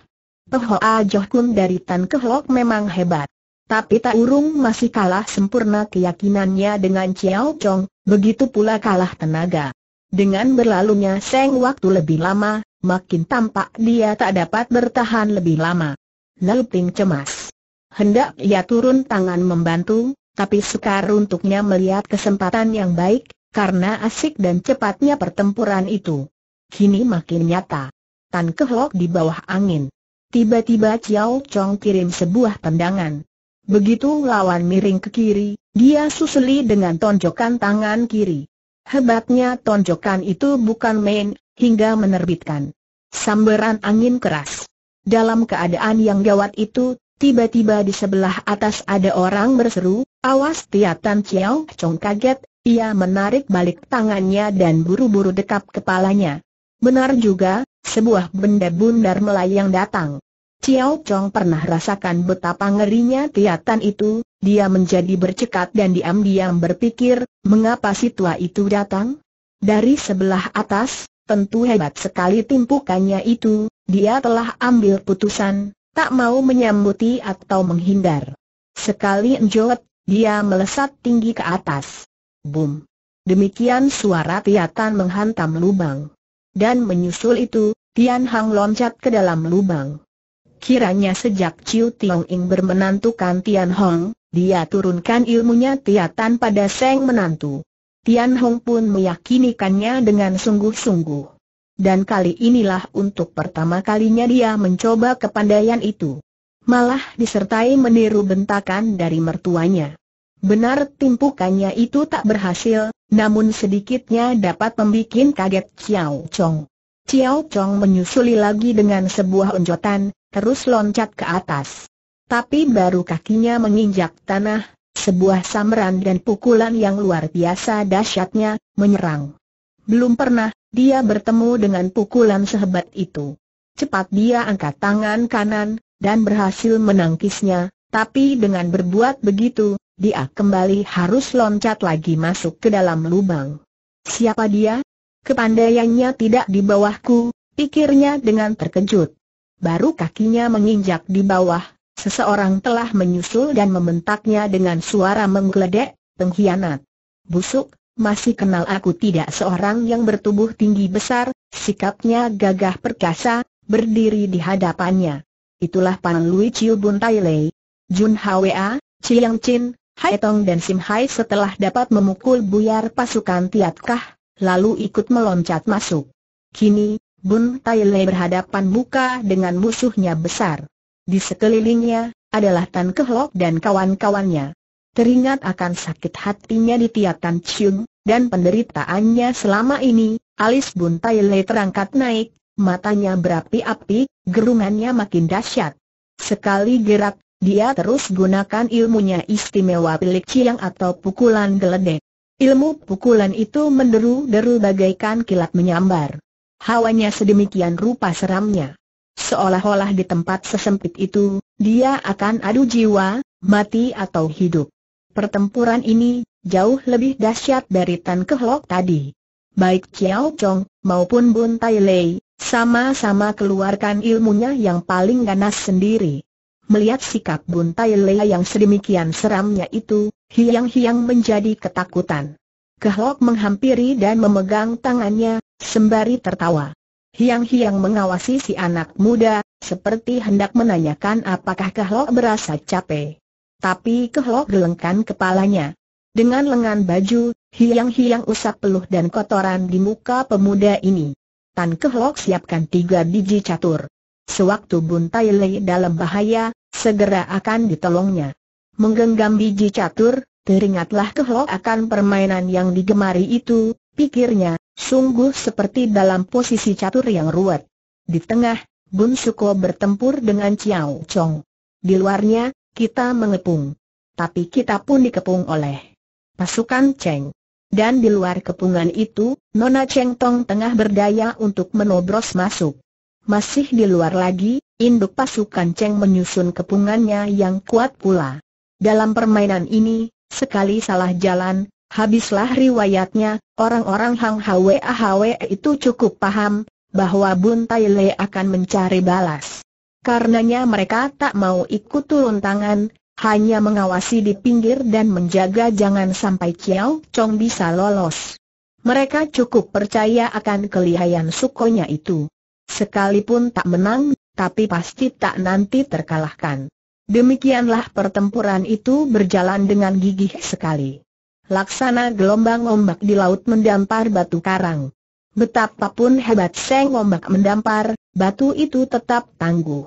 Pehoa Johkun dari Tan Kehlok memang hebat. Tapi Tak Urung masih kalah sempurna keyakinannya dengan Chiao Chong, begitu pula kalah tenaga. Dengan berlalunya seng waktu lebih lama, makin tampak dia tak dapat bertahan lebih lama. Lalu cemas. Hendak ia turun tangan membantu, tapi sukar untuknya melihat kesempatan yang baik, karena asik dan cepatnya pertempuran itu. Kini makin nyata. Tan Kehlok di bawah angin. Tiba-tiba Chiao Chong kirim sebuah tendangan. Begitu lawan miring ke kiri, dia susuli dengan tonjokan tangan kiri. Hebatnya tonjokan itu bukan main, hingga menerbitkan sambaran angin keras. Dalam keadaan yang gawat itu, tiba-tiba di sebelah atas ada orang berseru, awas Tiatan Chiao Chong kaget, ia menarik balik tangannya dan buru-buru dekap kepalanya. Benar juga, sebuah benda bundar melayang datang. Chiao Chong pernah rasakan betapa ngerinya Tiatan itu, dia menjadi bercekat dan diam-diam berpikir, mengapa si tua itu datang? Dari sebelah atas, tentu hebat sekali timpukannya itu, dia telah ambil putusan, tak mau menyambuti atau menghindar. Sekali enjot, dia melesat tinggi ke atas. Boom! Demikian suara piatan menghantam lubang. Dan menyusul itu, Tian Hang loncat ke dalam lubang. Kiranya sejak Chiu Tiong Ing bermenantukan Tian Hong, dia turunkan ilmunya Tiatan pada Seng menantu. Tian Hong pun meyakinkannya dengan sungguh-sungguh. Dan kali inilah untuk pertama kalinya dia mencoba kepandaian itu. Malah disertai meniru bentakan dari mertuanya. Benar timpukannya itu tak berhasil, namun sedikitnya dapat membuat kaget Xiao Chong. Xiao Chong menyusuli lagi dengan sebuah onjotan, terus loncat ke atas. Tapi baru kakinya menginjak tanah, sebuah samaran dan pukulan yang luar biasa dahsyatnya menyerang. Belum pernah dia bertemu dengan pukulan sehebat itu. Cepat dia angkat tangan kanan dan berhasil menangkisnya, tapi dengan berbuat begitu, dia kembali harus loncat lagi masuk ke dalam lubang. Siapa dia? Kepandaiannya tidak di bawahku, pikirnya dengan terkejut baru kakinya menginjak di bawah, seseorang telah menyusul dan membentaknya dengan suara menggeledek, pengkhianat. Busuk, masih kenal aku tidak seorang yang bertubuh tinggi besar, sikapnya gagah perkasa, berdiri di hadapannya. Itulah Pan Lui Chiu Bun Tai Lei, Jun Hwa, Chiang Chin, Hai Tong dan Sim Hai setelah dapat memukul buyar pasukan Tiatkah, lalu ikut meloncat masuk. Kini, Bun Tai berhadapan muka dengan musuhnya besar. Di sekelilingnya, adalah Tan Kehlok dan kawan-kawannya. Teringat akan sakit hatinya di Tia Tan Chiung, dan penderitaannya selama ini, alis Bun Tai terangkat naik, matanya berapi-api, gerungannya makin dahsyat. Sekali gerak, dia terus gunakan ilmunya istimewa pilih ciang atau pukulan geledek. Ilmu pukulan itu menderu-deru bagaikan kilat menyambar. Hawanya sedemikian rupa seramnya. Seolah-olah di tempat sesempit itu, dia akan adu jiwa, mati atau hidup. Pertempuran ini, jauh lebih dahsyat dari Tan Kehlok tadi. Baik Chiao Chong, maupun Bun Tai Lei, sama-sama keluarkan ilmunya yang paling ganas sendiri. Melihat sikap Bun Tai Lei yang sedemikian seramnya itu, Hiang-hiang menjadi ketakutan. Kehlok menghampiri dan memegang tangannya, Sembari tertawa. Hiang-hiang mengawasi si anak muda, seperti hendak menanyakan apakah Kehlok berasa capek. Tapi Kehlok gelengkan kepalanya. Dengan lengan baju, hiang-hiang usap peluh dan kotoran di muka pemuda ini. Tan Kehlok siapkan tiga biji catur. Sewaktu Bun Tai Lei dalam bahaya, segera akan ditolongnya. Menggenggam biji catur, teringatlah Kehlok akan permainan yang digemari itu, pikirnya, Sungguh seperti dalam posisi catur yang ruwet. Di tengah, Bun Suko bertempur dengan Chiao Chong. Di luarnya, kita mengepung. Tapi kita pun dikepung oleh pasukan Cheng. Dan di luar kepungan itu, Nona Cheng Tong tengah berdaya untuk menobros masuk. Masih di luar lagi, induk pasukan Cheng menyusun kepungannya yang kuat pula. Dalam permainan ini, sekali salah jalan, Habislah riwayatnya, orang-orang Hang Hwe Hwe itu cukup paham, bahwa Bun Tai Le akan mencari balas. Karenanya mereka tak mau ikut turun tangan, hanya mengawasi di pinggir dan menjaga jangan sampai Chiao Chong bisa lolos. Mereka cukup percaya akan kelihayan sukonya itu. Sekalipun tak menang, tapi pasti tak nanti terkalahkan. Demikianlah pertempuran itu berjalan dengan gigih sekali laksana gelombang ombak di laut mendampar batu karang. Betapapun hebat seng ombak mendampar, batu itu tetap tangguh.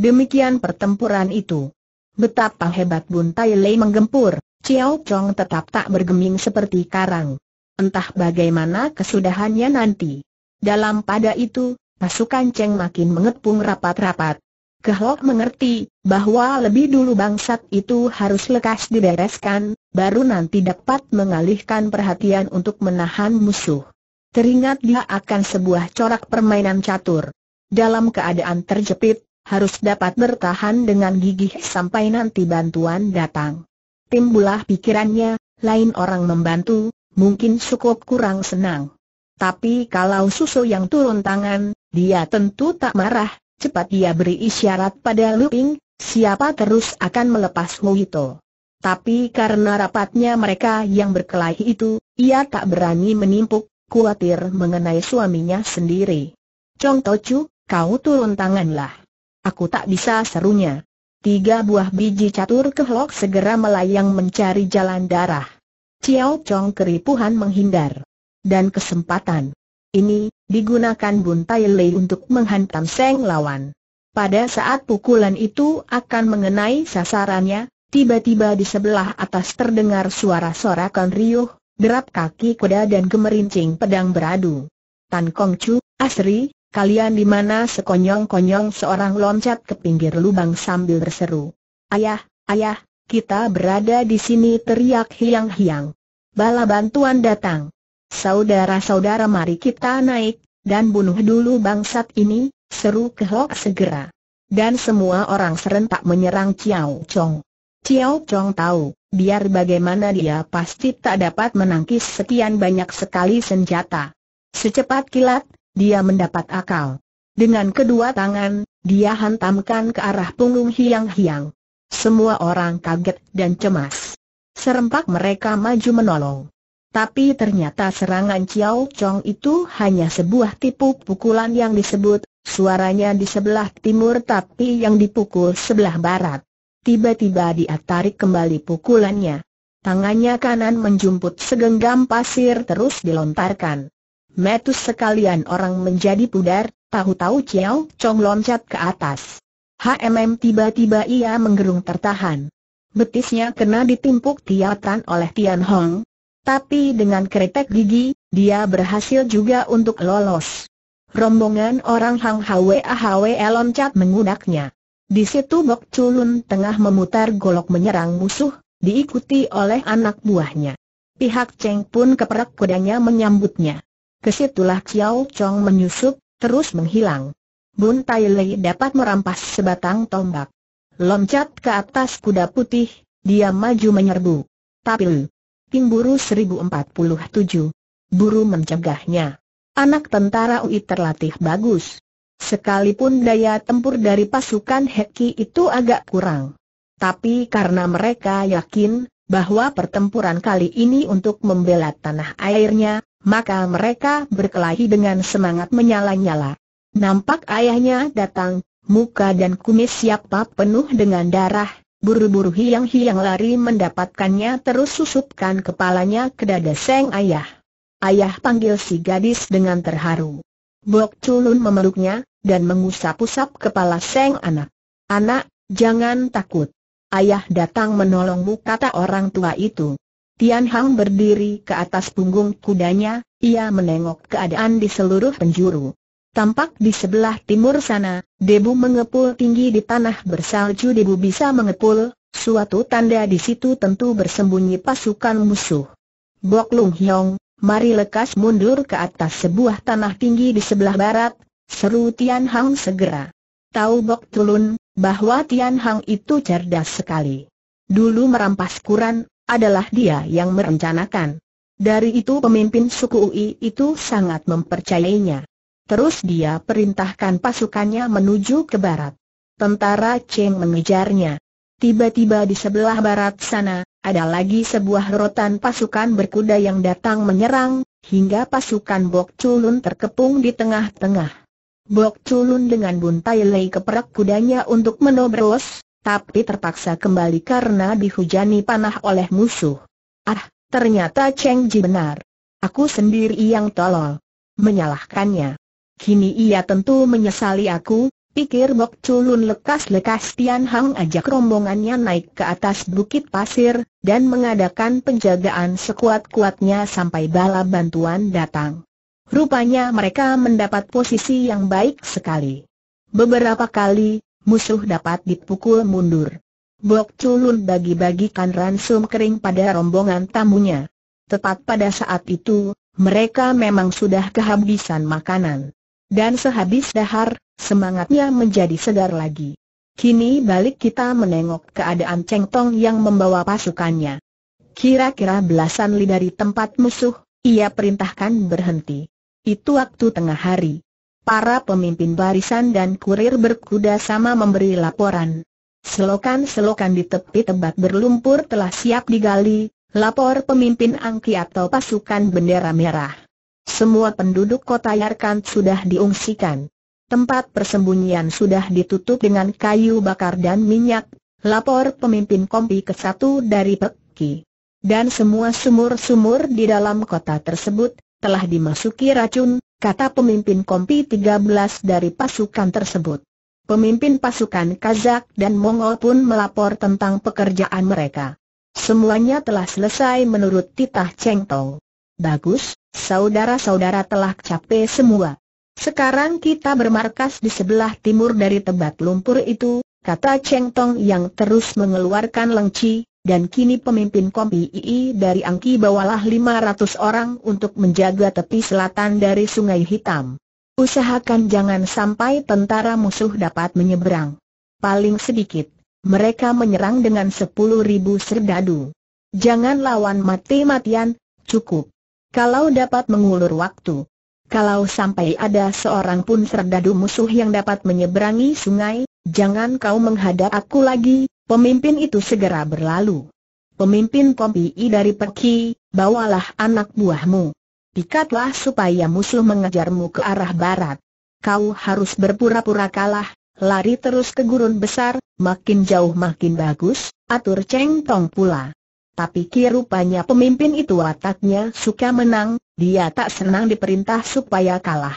Demikian pertempuran itu. Betapa hebat Bun Tai Lei menggempur, Chiao Chong tetap tak bergeming seperti karang. Entah bagaimana kesudahannya nanti. Dalam pada itu, pasukan Cheng makin mengepung rapat-rapat, Kehlok mengerti bahwa lebih dulu bangsat itu harus lekas dibereskan, baru nanti dapat mengalihkan perhatian untuk menahan musuh. Teringat dia akan sebuah corak permainan catur. Dalam keadaan terjepit, harus dapat bertahan dengan gigih sampai nanti bantuan datang. Timbulah pikirannya, lain orang membantu, mungkin cukup kurang senang. Tapi kalau susu yang turun tangan, dia tentu tak marah, Cepat dia beri isyarat pada Ping. siapa terus akan melepas Hito? Tapi karena rapatnya mereka yang berkelahi itu, ia tak berani menimpuk, khawatir mengenai suaminya sendiri. Chong Tochu, kau turun tanganlah. Aku tak bisa serunya. Tiga buah biji catur kehlok segera melayang mencari jalan darah. Ciao Chong keripuhan menghindar. Dan kesempatan ini, digunakan Tai lei untuk menghantam seng lawan. Pada saat pukulan itu akan mengenai sasarannya, tiba-tiba di sebelah atas terdengar suara sorakan riuh, derap kaki kuda dan gemerincing pedang beradu. Tan Kong Chu, Asri, kalian di mana sekonyong-konyong seorang loncat ke pinggir lubang sambil berseru. Ayah, ayah, kita berada di sini teriak hiang-hiang. Bala bantuan datang. Saudara-saudara mari kita naik, dan bunuh dulu bangsat ini, seru ke Hok segera. Dan semua orang serentak menyerang Chiao Chong. Chiao Chong tahu, biar bagaimana dia pasti tak dapat menangkis sekian banyak sekali senjata. Secepat kilat, dia mendapat akal. Dengan kedua tangan, dia hantamkan ke arah punggung Hiang Hiang. Semua orang kaget dan cemas. Serempak mereka maju menolong. Tapi ternyata serangan Ciao Chong itu hanya sebuah tipu pukulan yang disebut, suaranya di sebelah timur tapi yang dipukul sebelah barat. Tiba-tiba dia tarik kembali pukulannya. Tangannya kanan menjumput segenggam pasir terus dilontarkan. Metus sekalian orang menjadi pudar, tahu-tahu Ciao Chong loncat ke atas. HMM tiba-tiba ia menggerung tertahan. Betisnya kena ditimpuk tiatan oleh Tian Hong, tapi dengan keretek gigi, dia berhasil juga untuk lolos. Rombongan orang Hang Hwe Ahwe loncat mengundaknya. Di situ Bok Chulun tengah memutar golok menyerang musuh, diikuti oleh anak buahnya. Pihak Cheng pun keperak kudanya menyambutnya. Kesitulah Xiao Chong menyusup, terus menghilang. Bun Tai Lei dapat merampas sebatang tombak. Loncat ke atas kuda putih, dia maju menyerbu. Tapi lu. Buru 1047. Buru mencegahnya. Anak tentara UI terlatih bagus. Sekalipun daya tempur dari pasukan Heki itu agak kurang. Tapi karena mereka yakin bahwa pertempuran kali ini untuk membela tanah airnya, maka mereka berkelahi dengan semangat menyala-nyala. Nampak ayahnya datang, muka dan kumis siapa penuh dengan darah, Buru-buru Hiang Hiang lari mendapatkannya terus susupkan kepalanya ke dada Seng Ayah. Ayah panggil si gadis dengan terharu. Bok Culun memeluknya, dan mengusap-usap kepala Seng anak. Anak, jangan takut. Ayah datang menolongmu kata orang tua itu. Tian Hang berdiri ke atas punggung kudanya, ia menengok keadaan di seluruh penjuru. Tampak di sebelah timur sana, debu mengepul tinggi di tanah bersalju debu bisa mengepul, suatu tanda di situ tentu bersembunyi pasukan musuh. Bok Lung Hiong, mari lekas mundur ke atas sebuah tanah tinggi di sebelah barat, seru Tian Hang segera. Tahu Bok Tulun, bahwa Tian Hang itu cerdas sekali. Dulu merampas Quran, adalah dia yang merencanakan. Dari itu pemimpin suku UI itu sangat mempercayainya. Terus dia perintahkan pasukannya menuju ke barat. Tentara Cheng mengejarnya. Tiba-tiba di sebelah barat sana, ada lagi sebuah rotan pasukan berkuda yang datang menyerang, hingga pasukan Bok Chulun terkepung di tengah-tengah. Bok Chulun dengan buntai lei keperak kudanya untuk menobros, tapi terpaksa kembali karena dihujani panah oleh musuh. Ah, ternyata Cheng Ji benar. Aku sendiri yang tolol. Menyalahkannya. Kini ia tentu menyesali aku, pikir Bok Culun lekas-lekas Tian Hang ajak rombongannya naik ke atas bukit pasir, dan mengadakan penjagaan sekuat-kuatnya sampai bala bantuan datang. Rupanya mereka mendapat posisi yang baik sekali. Beberapa kali, musuh dapat dipukul mundur. Bok Culun bagi-bagikan ransum kering pada rombongan tamunya. Tepat pada saat itu, mereka memang sudah kehabisan makanan. Dan sehabis dahar, semangatnya menjadi segar lagi. Kini balik kita menengok keadaan Cheng Tong yang membawa pasukannya. Kira-kira belasan li dari tempat musuh, ia perintahkan berhenti. Itu waktu tengah hari. Para pemimpin barisan dan kurir berkuda sama memberi laporan. Selokan-selokan di tepi tebat berlumpur telah siap digali, lapor pemimpin angki atau pasukan bendera merah. Semua penduduk kota Yarkan sudah diungsikan. Tempat persembunyian sudah ditutup dengan kayu bakar dan minyak, lapor pemimpin kompi ke satu dari Pekki. Dan semua sumur-sumur di dalam kota tersebut, telah dimasuki racun, kata pemimpin kompi 13 dari pasukan tersebut. Pemimpin pasukan Kazak dan Mongol pun melapor tentang pekerjaan mereka. Semuanya telah selesai menurut titah Cheng Tong. Bagus, saudara-saudara telah capek semua. Sekarang kita bermarkas di sebelah timur dari tebat lumpur itu, kata Cheng Tong yang terus mengeluarkan lengci, dan kini pemimpin Kompi II dari Angki bawalah 500 orang untuk menjaga tepi selatan dari Sungai Hitam. Usahakan jangan sampai tentara musuh dapat menyeberang. Paling sedikit, mereka menyerang dengan ribu serdadu. Jangan lawan mati-matian, cukup. Kalau dapat mengulur waktu, kalau sampai ada seorang pun serdadu musuh yang dapat menyeberangi sungai, jangan kau menghadap aku lagi, pemimpin itu segera berlalu. Pemimpin Kompi dari Peki, bawalah anak buahmu. Pikatlah supaya musuh mengejarmu ke arah barat. Kau harus berpura-pura kalah, lari terus ke gurun besar, makin jauh makin bagus, atur Cheng Tong pula. Tapi kirupanya pemimpin itu wataknya suka menang, dia tak senang diperintah supaya kalah.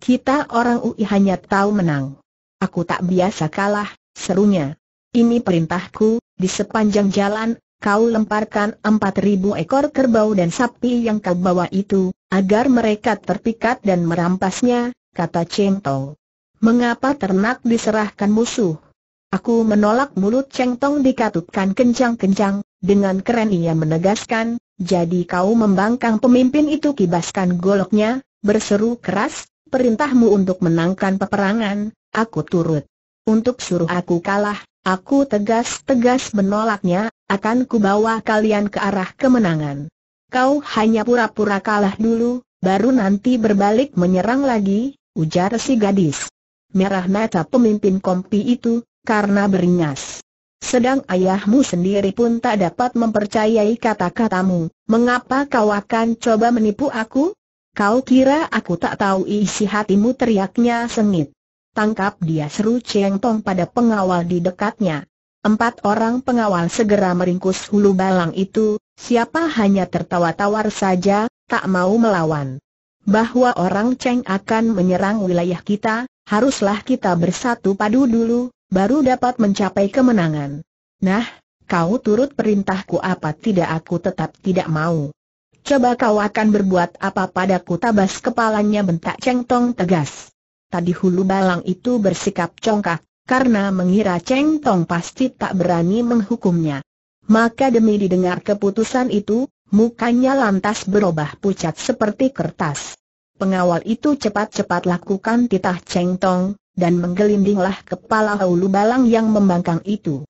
Kita orang UI hanya tahu menang. Aku tak biasa kalah, serunya. Ini perintahku, di sepanjang jalan, kau lemparkan empat ribu ekor kerbau dan sapi yang kau bawa itu, agar mereka terpikat dan merampasnya, kata Cheng Tong. Mengapa ternak diserahkan musuh? Aku menolak mulut Cheng Tong dikatupkan kencang-kencang, dengan keren ia menegaskan, jadi kau membangkang pemimpin itu kibaskan goloknya, berseru keras, perintahmu untuk menangkan peperangan, aku turut. Untuk suruh aku kalah, aku tegas-tegas menolaknya, akan kubawa kalian ke arah kemenangan. Kau hanya pura-pura kalah dulu, baru nanti berbalik menyerang lagi, ujar si gadis. Merah mata pemimpin kompi itu, karena beringas. Sedang ayahmu sendiri pun tak dapat mempercayai kata-katamu, mengapa kau akan coba menipu aku? Kau kira aku tak tahu isi hatimu teriaknya sengit. Tangkap dia seru Cheng Tong pada pengawal di dekatnya. Empat orang pengawal segera meringkus hulu balang itu, siapa hanya tertawa tawar saja, tak mau melawan. Bahwa orang Cheng akan menyerang wilayah kita, haruslah kita bersatu padu dulu, baru dapat mencapai kemenangan. Nah, kau turut perintahku apa tidak aku tetap tidak mau. Coba kau akan berbuat apa padaku tabas kepalanya bentak Cheng Tong tegas. Tadi hulu balang itu bersikap congkak, karena mengira Cheng Tong pasti tak berani menghukumnya. Maka demi didengar keputusan itu, mukanya lantas berubah pucat seperti kertas. Pengawal itu cepat-cepat lakukan titah Cheng Tong, dan menggelindinglah kepala Hulu Balang yang membangkang itu.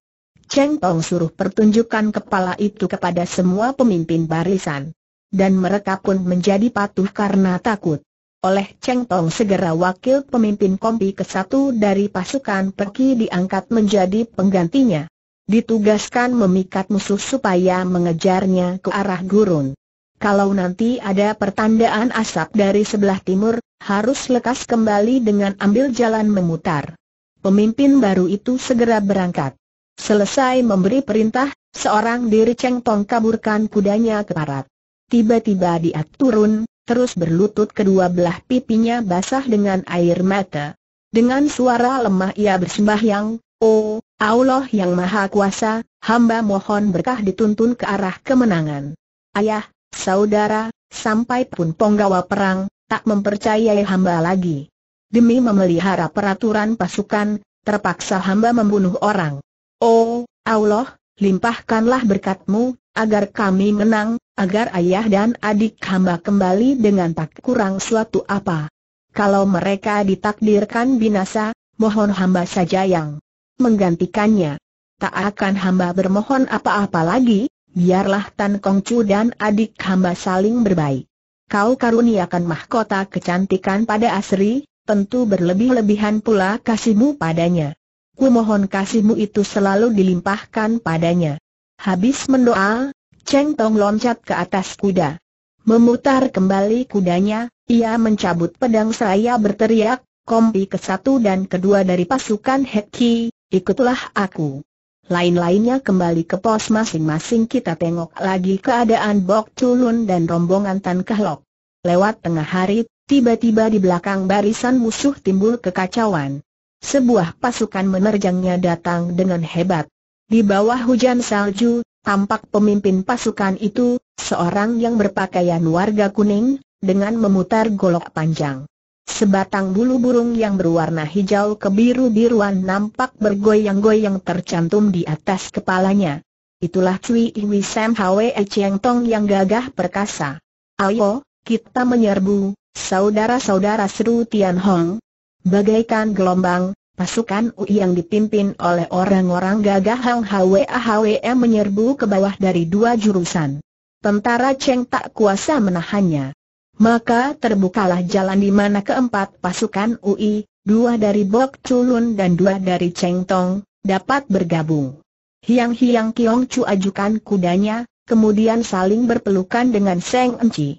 Cheng Tong suruh pertunjukkan kepala itu kepada semua pemimpin barisan. Dan mereka pun menjadi patuh karena takut. Oleh Cheng Tong segera wakil pemimpin kompi ke satu dari pasukan pergi diangkat menjadi penggantinya. Ditugaskan memikat musuh supaya mengejarnya ke arah gurun. Kalau nanti ada pertandaan asap dari sebelah timur, harus lekas kembali dengan ambil jalan memutar. Pemimpin baru itu segera berangkat. Selesai memberi perintah, seorang diri Cheng Tong kaburkan kudanya ke barat. Tiba-tiba dia turun, terus berlutut kedua belah pipinya basah dengan air mata. Dengan suara lemah ia bersembahyang, Oh, Allah yang Maha Kuasa, hamba mohon berkah dituntun ke arah kemenangan. Ayah, Saudara, sampai pun penggawa perang, tak mempercayai hamba lagi. Demi memelihara peraturan pasukan, terpaksa hamba membunuh orang. Oh, Allah, limpahkanlah berkatmu, agar kami menang, agar ayah dan adik hamba kembali dengan tak kurang suatu apa. Kalau mereka ditakdirkan binasa, mohon hamba saja yang menggantikannya. Tak akan hamba bermohon apa-apa lagi, biarlah Tan Kong Chu dan adik hamba saling berbaik. Kau karuniakan mahkota kecantikan pada Asri, tentu berlebih-lebihan pula kasihmu padanya. Kumohon kasihmu itu selalu dilimpahkan padanya. Habis mendoa, Cheng Tong loncat ke atas kuda. Memutar kembali kudanya, ia mencabut pedang saya berteriak, kompi ke satu dan kedua dari pasukan Heki, ikutlah aku. Lain-lainnya kembali ke pos masing-masing kita tengok lagi keadaan Bok Tulun dan rombongan Tan Kehlok. Lewat tengah hari, tiba-tiba di belakang barisan musuh timbul kekacauan. Sebuah pasukan menerjangnya datang dengan hebat. Di bawah hujan salju, tampak pemimpin pasukan itu, seorang yang berpakaian warga kuning, dengan memutar golok panjang. Sebatang bulu burung yang berwarna hijau kebiru-biruan nampak bergoyang-goyang tercantum di atas kepalanya. Itulah Cui Iwi Sam Hwe Cheng Tong yang gagah perkasa. Ayo, kita menyerbu, saudara-saudara seru Tian Hong. Bagaikan gelombang, pasukan UI yang dipimpin oleh orang-orang gagah Hang Hwe Hwe menyerbu ke bawah dari dua jurusan. Tentara Cheng tak kuasa menahannya. Maka terbukalah jalan di mana keempat pasukan UI, dua dari Bok Culun dan dua dari Cheng Tong, dapat bergabung. Hiang-hiang Kiong Chu ajukan kudanya, kemudian saling berpelukan dengan Seng Enci.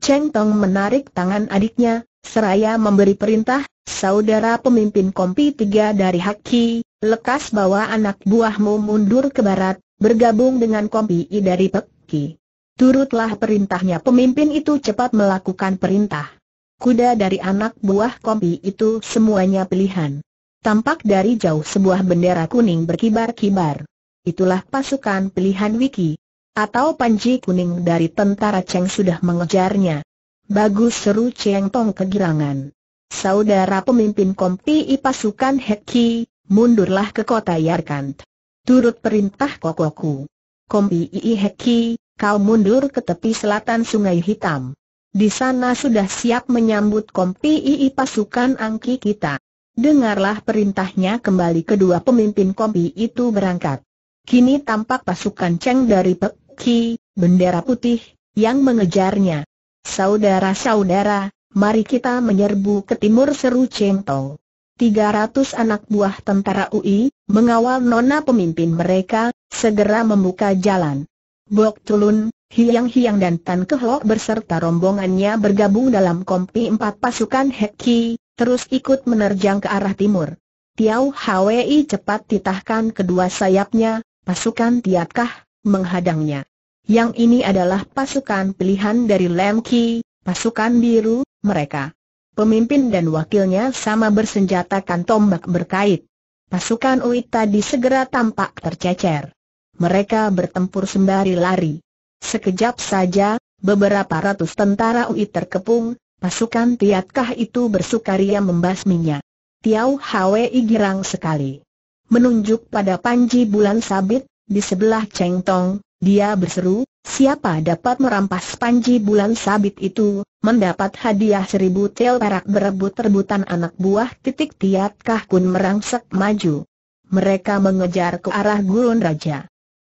Cheng Tong menarik tangan adiknya, seraya memberi perintah, saudara pemimpin kompi tiga dari Haki, lekas bawa anak buahmu mundur ke barat, bergabung dengan kompi I dari Peki. Turutlah perintahnya pemimpin itu cepat melakukan perintah. Kuda dari anak buah kompi itu semuanya pilihan. Tampak dari jauh sebuah bendera kuning berkibar-kibar. Itulah pasukan pilihan Wiki. Atau panji kuning dari tentara Cheng sudah mengejarnya. Bagus seru Cheng Tong kegirangan. Saudara pemimpin kompi I pasukan Heki, mundurlah ke kota Yarkant. Turut perintah Kokoku. Kompi I Heki, kau mundur ke tepi selatan Sungai Hitam. Di sana sudah siap menyambut kompi II pasukan angki kita. Dengarlah perintahnya kembali kedua pemimpin kompi itu berangkat. Kini tampak pasukan Cheng dari Peki, bendera putih, yang mengejarnya. Saudara-saudara, mari kita menyerbu ke timur seru Cheng Tong. 300 anak buah tentara UI, mengawal nona pemimpin mereka, segera membuka jalan. Bok Tulun, Hiang Hiang dan Tan Kehlok berserta rombongannya bergabung dalam kompi empat pasukan Heki, terus ikut menerjang ke arah timur. Tiau Hwi cepat titahkan kedua sayapnya, pasukan Tiatkah, menghadangnya. Yang ini adalah pasukan pilihan dari Lam Ki, pasukan biru, mereka. Pemimpin dan wakilnya sama bersenjatakan tombak berkait. Pasukan Ui tadi segera tampak tercecer mereka bertempur sembari lari. Sekejap saja, beberapa ratus tentara UI terkepung, pasukan Tiatkah itu bersukaria membasminya. Tiau Hwi girang sekali. Menunjuk pada Panji Bulan Sabit, di sebelah Cheng Tong, dia berseru, siapa dapat merampas Panji Bulan Sabit itu, mendapat hadiah seribu tel perak berebut-rebutan anak buah titik Tiatkah kun merangsek maju. Mereka mengejar ke arah gurun raja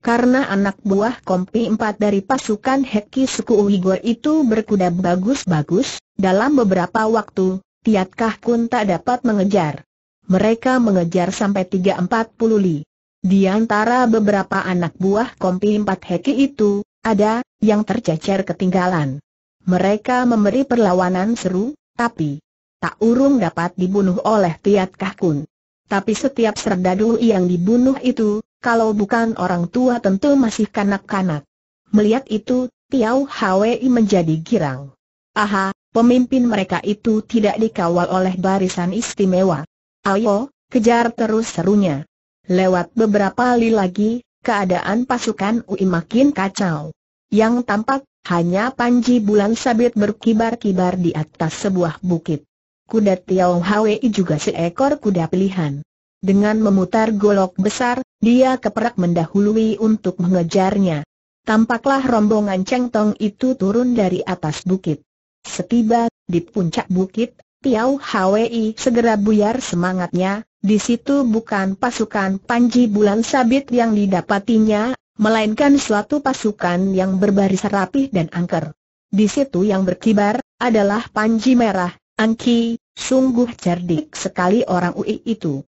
karena anak buah kompi empat dari pasukan Heki suku Uighur itu berkuda bagus-bagus, dalam beberapa waktu, Tiat Kah Kun tak dapat mengejar. Mereka mengejar sampai 340 li. Di antara beberapa anak buah kompi empat Heki itu, ada, yang tercecer ketinggalan. Mereka memberi perlawanan seru, tapi tak urung dapat dibunuh oleh Tiat Kah Kun. Tapi setiap serdadu yang dibunuh itu, kalau bukan orang tua tentu masih kanak-kanak. Melihat itu, Tiau Hwi menjadi girang. Aha, pemimpin mereka itu tidak dikawal oleh barisan istimewa. Ayo, kejar terus serunya. Lewat beberapa li lagi, keadaan pasukan UI makin kacau. Yang tampak, hanya Panji Bulan Sabit berkibar-kibar di atas sebuah bukit. Kuda Tiau Hwi juga seekor kuda pilihan. Dengan memutar golok besar, dia keperak mendahului untuk mengejarnya. Tampaklah rombongan Cheng Tong itu turun dari atas bukit. Setiba di puncak bukit, Tiau Hwi segera buyar semangatnya, di situ bukan pasukan Panji Bulan Sabit yang didapatinya, melainkan suatu pasukan yang berbaris rapih dan angker. Di situ yang berkibar, adalah Panji Merah, Angki, sungguh cerdik sekali orang UI itu.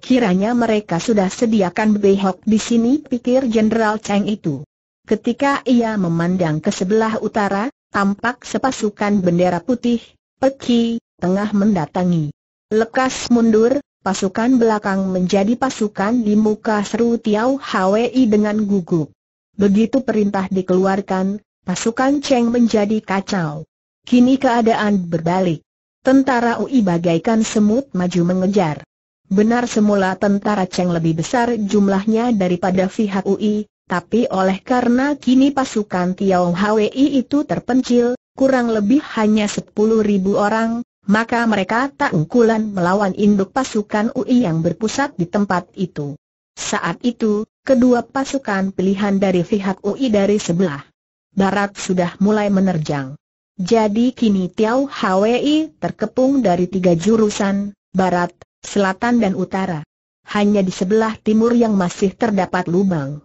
Kiranya mereka sudah sediakan behok di sini pikir Jenderal Cheng itu. Ketika ia memandang ke sebelah utara, tampak sepasukan bendera putih, peki, tengah mendatangi. Lekas mundur, pasukan belakang menjadi pasukan di muka seru Tiao Hwi dengan gugup. Begitu perintah dikeluarkan, pasukan Cheng menjadi kacau. Kini keadaan berbalik. Tentara UI bagaikan semut maju mengejar. Benar semula tentara Cheng lebih besar jumlahnya daripada pihak UI, tapi oleh karena kini pasukan Tiao Hwi itu terpencil, kurang lebih hanya 10.000 orang, maka mereka tak ungkulan melawan induk pasukan UI yang berpusat di tempat itu. Saat itu, kedua pasukan pilihan dari pihak UI dari sebelah barat sudah mulai menerjang. Jadi kini Tiau Hwi terkepung dari tiga jurusan, barat, selatan dan utara. Hanya di sebelah timur yang masih terdapat lubang.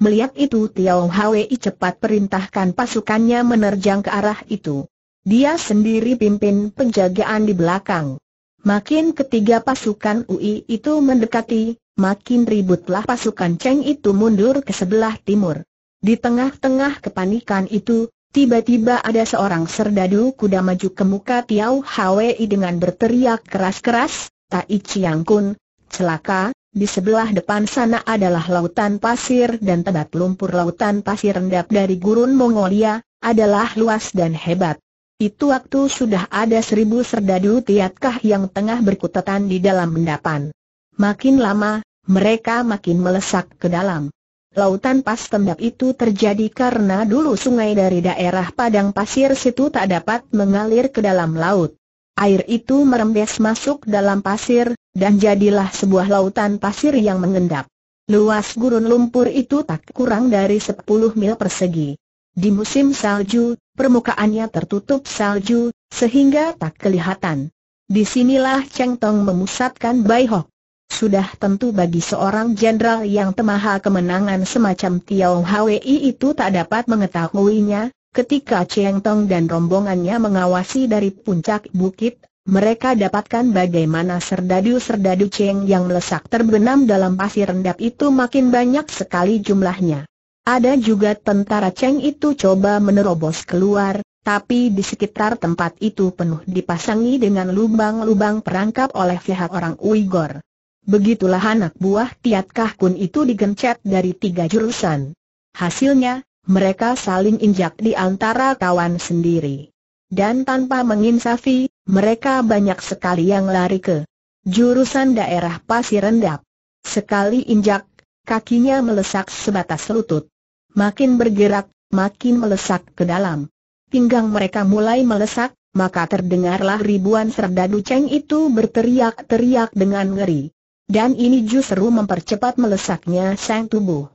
Melihat itu Tiao Hwi cepat perintahkan pasukannya menerjang ke arah itu. Dia sendiri pimpin penjagaan di belakang. Makin ketiga pasukan UI itu mendekati, makin ributlah pasukan Cheng itu mundur ke sebelah timur. Di tengah-tengah kepanikan itu, tiba-tiba ada seorang serdadu kuda maju ke muka Tiao Hwi dengan berteriak keras-keras, Tai Chiang Kun, celaka, di sebelah depan sana adalah lautan pasir dan tebat lumpur lautan pasir rendap dari gurun Mongolia, adalah luas dan hebat. Itu waktu sudah ada seribu serdadu tiatkah yang tengah berkutatan di dalam endapan. Makin lama, mereka makin melesak ke dalam. Lautan pas tembak itu terjadi karena dulu sungai dari daerah padang pasir situ tak dapat mengalir ke dalam laut. Air itu merembes masuk dalam pasir, dan jadilah sebuah lautan pasir yang mengendap. Luas gurun lumpur itu tak kurang dari 10 mil persegi. Di musim salju, permukaannya tertutup salju, sehingga tak kelihatan. Disinilah Cheng Tong memusatkan Bai Hok. Sudah tentu bagi seorang jenderal yang temaha kemenangan semacam Tiao Hwi itu tak dapat mengetahuinya, Ketika Cheng Tong dan rombongannya mengawasi dari puncak bukit, mereka dapatkan bagaimana serdadu-serdadu Cheng yang melesak terbenam dalam pasir rendap itu makin banyak sekali jumlahnya. Ada juga tentara Cheng itu coba menerobos keluar, tapi di sekitar tempat itu penuh dipasangi dengan lubang-lubang perangkap oleh pihak orang Uighur. Begitulah anak buah Tiat Kahkun itu digencet dari tiga jurusan. Hasilnya, mereka saling injak di antara kawan sendiri. Dan tanpa menginsafi, mereka banyak sekali yang lari ke jurusan daerah pasir rendap. Sekali injak, kakinya melesak sebatas lutut. Makin bergerak, makin melesak ke dalam. Pinggang mereka mulai melesak, maka terdengarlah ribuan serdadu ceng itu berteriak-teriak dengan ngeri. Dan ini justru mempercepat melesaknya sang tubuh.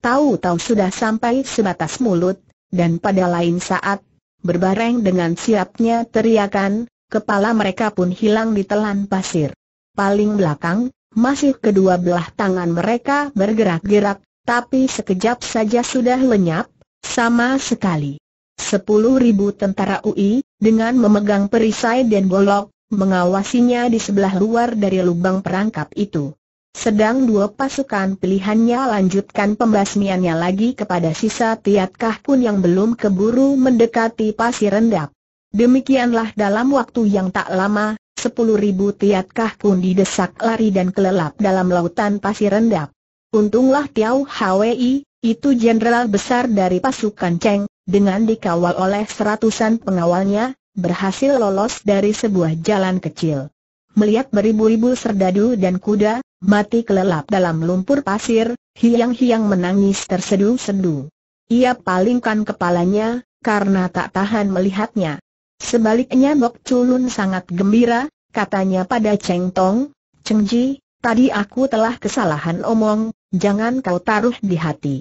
Tahu-tahu sudah sampai sebatas mulut, dan pada lain saat, berbareng dengan siapnya teriakan, kepala mereka pun hilang di telan pasir. Paling belakang, masih kedua belah tangan mereka bergerak-gerak, tapi sekejap saja sudah lenyap, sama sekali. Sepuluh ribu tentara UI, dengan memegang perisai dan golok, mengawasinya di sebelah luar dari lubang perangkap itu. Sedang dua pasukan pilihannya lanjutkan pembasmiannya lagi kepada sisa Tiat pun yang belum keburu mendekati pasir rendap. Demikianlah dalam waktu yang tak lama, sepuluh ribu Tiat Kah didesak lari dan kelelap dalam lautan pasir rendap. Untunglah Tiau Hwi, itu jenderal besar dari pasukan Cheng, dengan dikawal oleh seratusan pengawalnya, berhasil lolos dari sebuah jalan kecil melihat beribu-ribu serdadu dan kuda, mati kelelap dalam lumpur pasir, hiang-hiang menangis tersedu-sedu. Ia palingkan kepalanya, karena tak tahan melihatnya. Sebaliknya Bok Culun sangat gembira, katanya pada Cheng Tong, Cheng Ji, tadi aku telah kesalahan omong, jangan kau taruh di hati.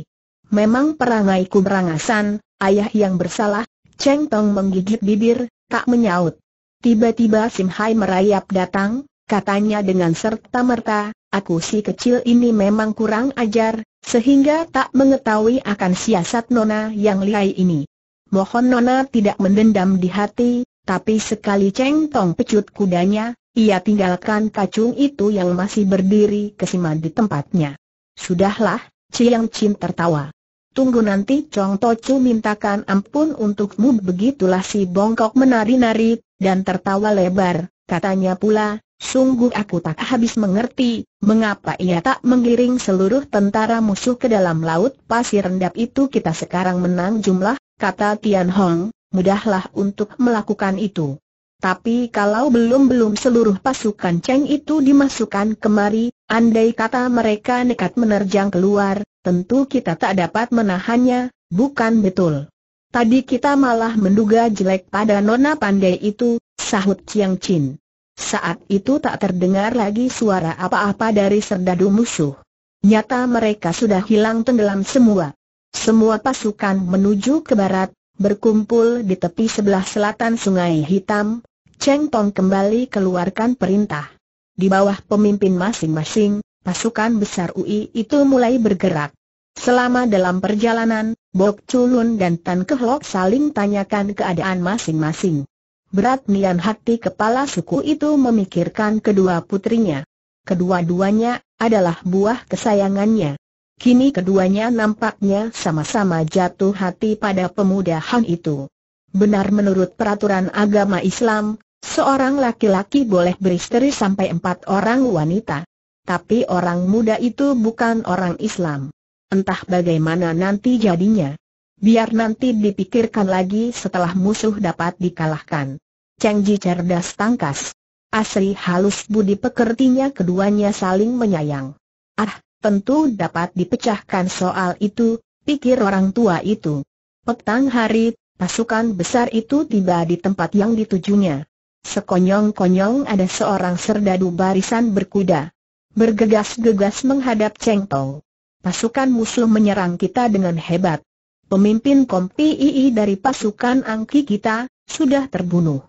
Memang perangaiku berangasan, ayah yang bersalah, Cheng Tong menggigit bibir, tak menyaut. Tiba-tiba Sim Hai merayap datang, katanya dengan serta-merta, aku si kecil ini memang kurang ajar, sehingga tak mengetahui akan siasat Nona yang lihai ini. Mohon Nona tidak mendendam di hati, tapi sekali Cheng Tong pecut kudanya, ia tinggalkan kacung itu yang masih berdiri kesima di tempatnya. Sudahlah, Chiang Chin tertawa. Tunggu nanti Chong Tocu mintakan ampun untukmu begitulah si bongkok menari-nari, dan tertawa lebar, katanya pula, sungguh aku tak habis mengerti, mengapa ia tak menggiring seluruh tentara musuh ke dalam laut pasir rendap itu kita sekarang menang jumlah, kata Tian Hong, mudahlah untuk melakukan itu. Tapi kalau belum-belum seluruh pasukan Cheng itu dimasukkan kemari, andai kata mereka nekat menerjang keluar, tentu kita tak dapat menahannya, bukan betul. Tadi kita malah menduga jelek pada nona pandai itu, sahut Chiang Chin. Saat itu tak terdengar lagi suara apa-apa dari serdadu musuh. Nyata mereka sudah hilang tenggelam semua. Semua pasukan menuju ke barat, berkumpul di tepi sebelah selatan sungai hitam, Cheng Tong kembali keluarkan perintah. Di bawah pemimpin masing-masing, pasukan besar UI itu mulai bergerak. Selama dalam perjalanan, Bok Chulun dan Tan Kehlok saling tanyakan keadaan masing-masing. Berat nian hati kepala suku itu memikirkan kedua putrinya. Kedua-duanya adalah buah kesayangannya. Kini keduanya nampaknya sama-sama jatuh hati pada pemuda Han itu. Benar menurut peraturan agama Islam, seorang laki-laki boleh beristri sampai empat orang wanita. Tapi orang muda itu bukan orang Islam. Entah bagaimana nanti jadinya. Biar nanti dipikirkan lagi setelah musuh dapat dikalahkan. Cheng Ji cerdas tangkas. Asri halus budi pekertinya keduanya saling menyayang. Ah, tentu dapat dipecahkan soal itu, pikir orang tua itu. Petang hari, pasukan besar itu tiba di tempat yang ditujunya. Sekonyong-konyong ada seorang serdadu barisan berkuda. Bergegas-gegas menghadap Cheng Tong. Pasukan musuh menyerang kita dengan hebat. Pemimpin Kompi II dari pasukan Angki kita, sudah terbunuh.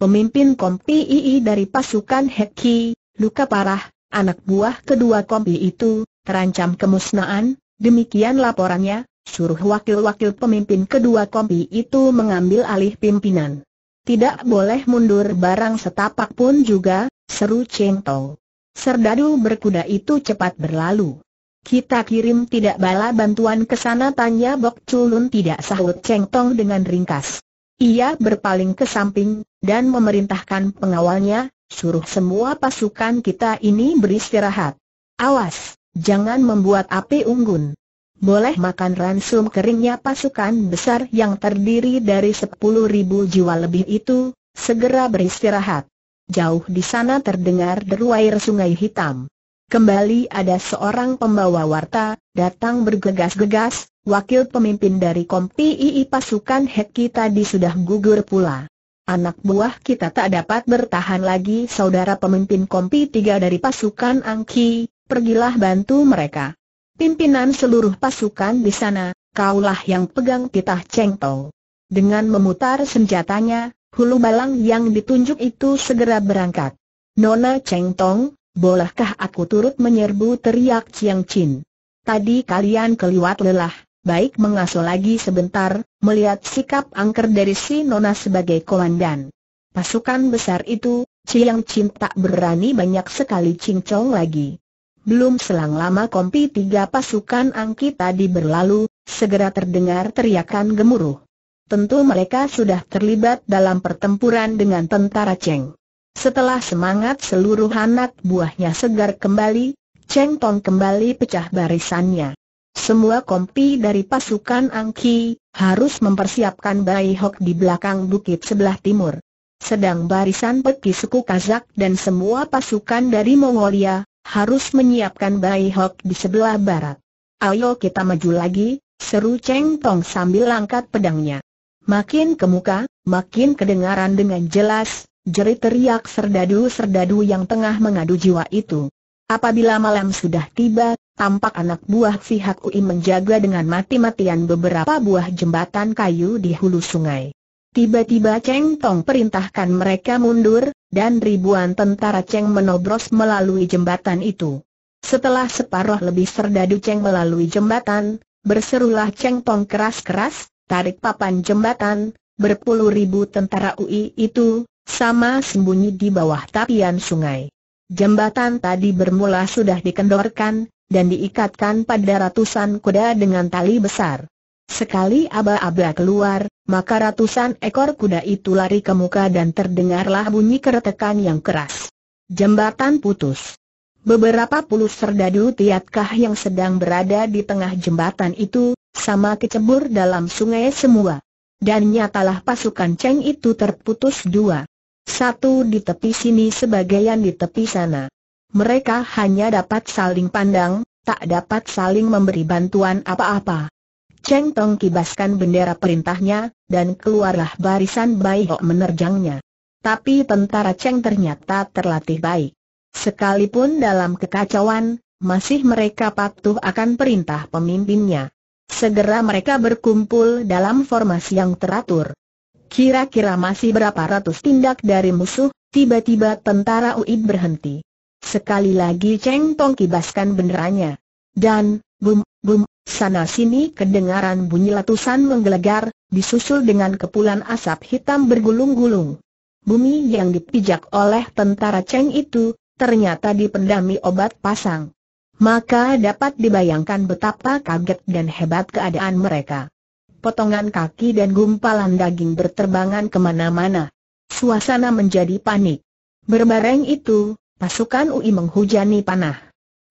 Pemimpin Kompi II dari pasukan Heki, luka parah, anak buah kedua Kompi itu, terancam kemusnahan, demikian laporannya, suruh wakil-wakil pemimpin kedua Kompi itu mengambil alih pimpinan. Tidak boleh mundur barang setapak pun juga, seru Cheng Tong. Serdadu berkuda itu cepat berlalu. Kita kirim tidak bala bantuan ke sana tanya Bok Culun tidak sahut Cheng Tong dengan ringkas. Ia berpaling ke samping, dan memerintahkan pengawalnya, suruh semua pasukan kita ini beristirahat. Awas, jangan membuat api unggun. Boleh makan ransum keringnya pasukan besar yang terdiri dari ribu jiwa lebih itu, segera beristirahat. Jauh di sana terdengar deru air sungai hitam. Kembali ada seorang pembawa warta, datang bergegas-gegas, wakil pemimpin dari Kompi II pasukan Hek kita di sudah gugur pula. Anak buah kita tak dapat bertahan lagi saudara pemimpin Kompi tiga dari pasukan Angki, pergilah bantu mereka. Pimpinan seluruh pasukan di sana, kaulah yang pegang titah Cheng Dengan memutar senjatanya, hulu balang yang ditunjuk itu segera berangkat. Nona Cheng Tong, Bolehkah aku turut menyerbu teriak Chiang Chin? Tadi kalian keliwat lelah, baik mengasuh lagi sebentar, melihat sikap angker dari si Nona sebagai komandan. Pasukan besar itu, Chiang Chin tak berani banyak sekali cincong lagi. Belum selang lama kompi tiga pasukan angki tadi berlalu, segera terdengar teriakan gemuruh. Tentu mereka sudah terlibat dalam pertempuran dengan tentara Cheng. Setelah semangat seluruh anak buahnya segar kembali, Cheng Tong kembali pecah barisannya. Semua kompi dari pasukan Angki harus mempersiapkan Bai Hok di belakang bukit sebelah timur. Sedang barisan peki suku Kazak dan semua pasukan dari Mongolia harus menyiapkan Bai Hok di sebelah barat. Ayo kita maju lagi, seru Cheng Tong sambil langkat pedangnya. Makin ke muka, makin kedengaran dengan jelas, jerit teriak serdadu-serdadu yang tengah mengadu jiwa itu. Apabila malam sudah tiba, tampak anak buah si Hak Ui menjaga dengan mati-matian beberapa buah jembatan kayu di hulu sungai. Tiba-tiba Cheng Tong perintahkan mereka mundur, dan ribuan tentara Cheng menobros melalui jembatan itu. Setelah separuh lebih serdadu Cheng melalui jembatan, berserulah Cheng Tong keras-keras, tarik papan jembatan, berpuluh ribu tentara UI itu, sama sembunyi di bawah tapian sungai. Jembatan tadi bermula sudah dikendorkan, dan diikatkan pada ratusan kuda dengan tali besar. Sekali aba-aba keluar, maka ratusan ekor kuda itu lari ke muka dan terdengarlah bunyi keretekan yang keras. Jembatan putus. Beberapa puluh serdadu tiatkah yang sedang berada di tengah jembatan itu, sama kecebur dalam sungai semua. Dan nyatalah pasukan Cheng itu terputus dua satu di tepi sini sebagian di tepi sana. Mereka hanya dapat saling pandang, tak dapat saling memberi bantuan apa-apa. Cheng Tong kibaskan bendera perintahnya, dan keluarlah barisan Bai Ho menerjangnya. Tapi tentara Cheng ternyata terlatih baik. Sekalipun dalam kekacauan, masih mereka patuh akan perintah pemimpinnya. Segera mereka berkumpul dalam formasi yang teratur. Kira-kira masih berapa ratus tindak dari musuh, tiba-tiba tentara UI berhenti. Sekali lagi Cheng Tong kibaskan benderanya. Dan, bum, bum, sana-sini kedengaran bunyi letusan menggelegar, disusul dengan kepulan asap hitam bergulung-gulung. Bumi yang dipijak oleh tentara Cheng itu, ternyata dipendami obat pasang. Maka dapat dibayangkan betapa kaget dan hebat keadaan mereka potongan kaki dan gumpalan daging berterbangan kemana-mana. Suasana menjadi panik. Berbareng itu, pasukan UI menghujani panah.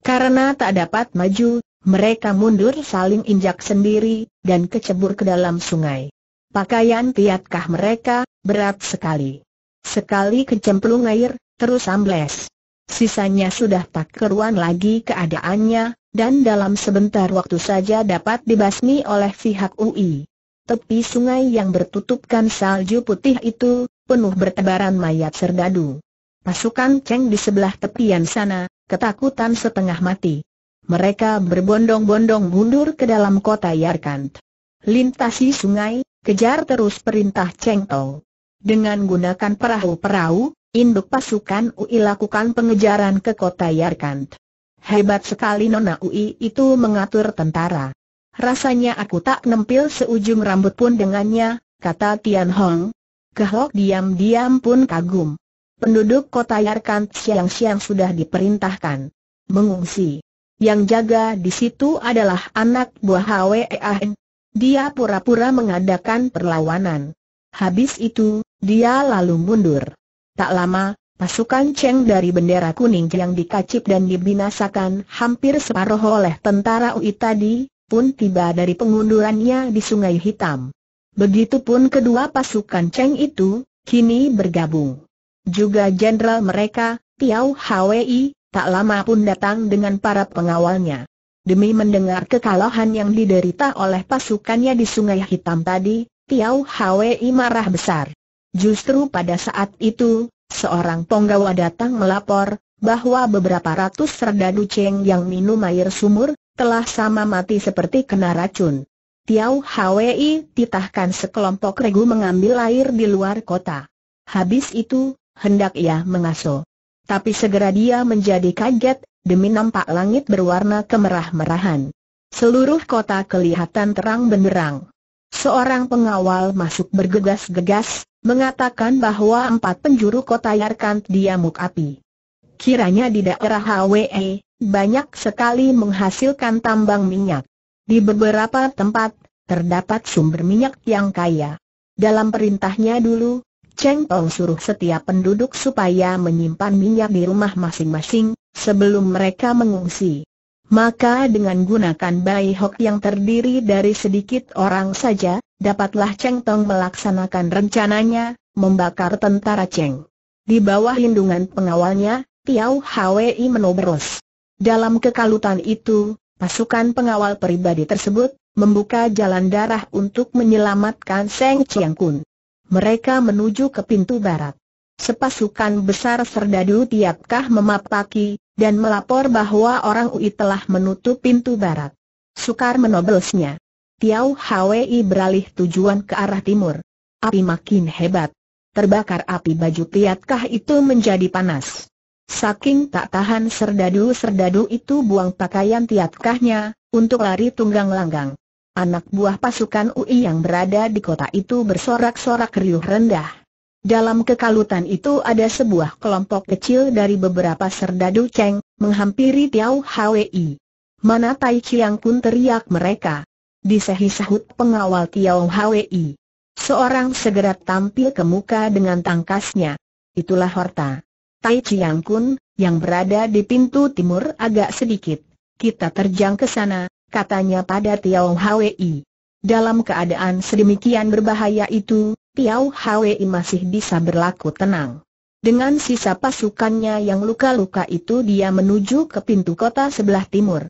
Karena tak dapat maju, mereka mundur saling injak sendiri, dan kecebur ke dalam sungai. Pakaian tiatkah mereka, berat sekali. Sekali kecemplung air, terus ambles. Sisanya sudah tak keruan lagi keadaannya, dan dalam sebentar waktu saja dapat dibasmi oleh pihak UI. Tepi sungai yang bertutupkan salju putih itu, penuh bertebaran mayat serdadu. Pasukan Cheng di sebelah tepian sana, ketakutan setengah mati. Mereka berbondong-bondong mundur ke dalam kota Yarkand. Lintasi sungai, kejar terus perintah Cheng Tong. Dengan gunakan perahu-perahu, induk pasukan UI lakukan pengejaran ke kota Yarkand. Hebat sekali Nona UI itu mengatur tentara. Rasanya aku tak nempil seujung rambut pun dengannya, kata Tian Hong. Kehok diam-diam pun kagum. Penduduk kota Yarkand siang-siang sudah diperintahkan mengungsi. Yang jaga di situ adalah anak buah HWEAN. Dia pura-pura mengadakan perlawanan. Habis itu, dia lalu mundur. Tak lama, pasukan Cheng dari bendera kuning yang dikacip dan dibinasakan hampir separuh oleh tentara Ui tadi, pun tiba dari pengundurannya di Sungai Hitam. Begitupun kedua pasukan Cheng itu, kini bergabung. Juga jenderal mereka, Tiao Hwi, tak lama pun datang dengan para pengawalnya. Demi mendengar kekalahan yang diderita oleh pasukannya di Sungai Hitam tadi, Tiao Hwi marah besar. Justru pada saat itu, seorang penggawa datang melapor, bahwa beberapa ratus serdadu ceng yang minum air sumur, telah sama mati seperti kena racun. Tiau Hwi titahkan sekelompok regu mengambil air di luar kota. Habis itu, hendak ia mengaso, Tapi segera dia menjadi kaget, demi nampak langit berwarna kemerah-merahan. Seluruh kota kelihatan terang benderang. Seorang pengawal masuk bergegas-gegas, mengatakan bahwa empat penjuru kota Yarkand diamuk api. Kiranya di daerah HWE, banyak sekali menghasilkan tambang minyak. Di beberapa tempat, terdapat sumber minyak yang kaya. Dalam perintahnya dulu, Cheng Tong suruh setiap penduduk supaya menyimpan minyak di rumah masing-masing, sebelum mereka mengungsi. Maka dengan gunakan Bai Hok yang terdiri dari sedikit orang saja, dapatlah Cheng Tong melaksanakan rencananya, membakar tentara Cheng. Di bawah lindungan pengawalnya, Tiao Hwi menobros. Dalam kekalutan itu, pasukan pengawal pribadi tersebut, membuka jalan darah untuk menyelamatkan Seng Chiang Kun. Mereka menuju ke pintu barat. Sepasukan besar serdadu tiatkah memapaki, dan melapor bahwa orang UI telah menutup pintu barat. Sukar menobelsnya. Tiau Hwi beralih tujuan ke arah timur. Api makin hebat. Terbakar api baju Tiatkah itu menjadi panas. Saking tak tahan serdadu-serdadu itu buang pakaian Tiatkahnya, untuk lari tunggang langgang. Anak buah pasukan UI yang berada di kota itu bersorak-sorak riuh rendah. Dalam kekalutan itu ada sebuah kelompok kecil dari beberapa serdadu ceng, menghampiri Tiao Hwi. Mana Tai Chiang Kun teriak mereka. Disehi sahut pengawal Tiao Hwi. Seorang segera tampil ke muka dengan tangkasnya. Itulah Horta. Tai Chiang Kun, yang berada di pintu timur agak sedikit. Kita terjang ke sana, katanya pada Tiao Hwi. Dalam keadaan sedemikian berbahaya itu, Tiao Hwi masih bisa berlaku tenang. Dengan sisa pasukannya yang luka-luka itu dia menuju ke pintu kota sebelah timur.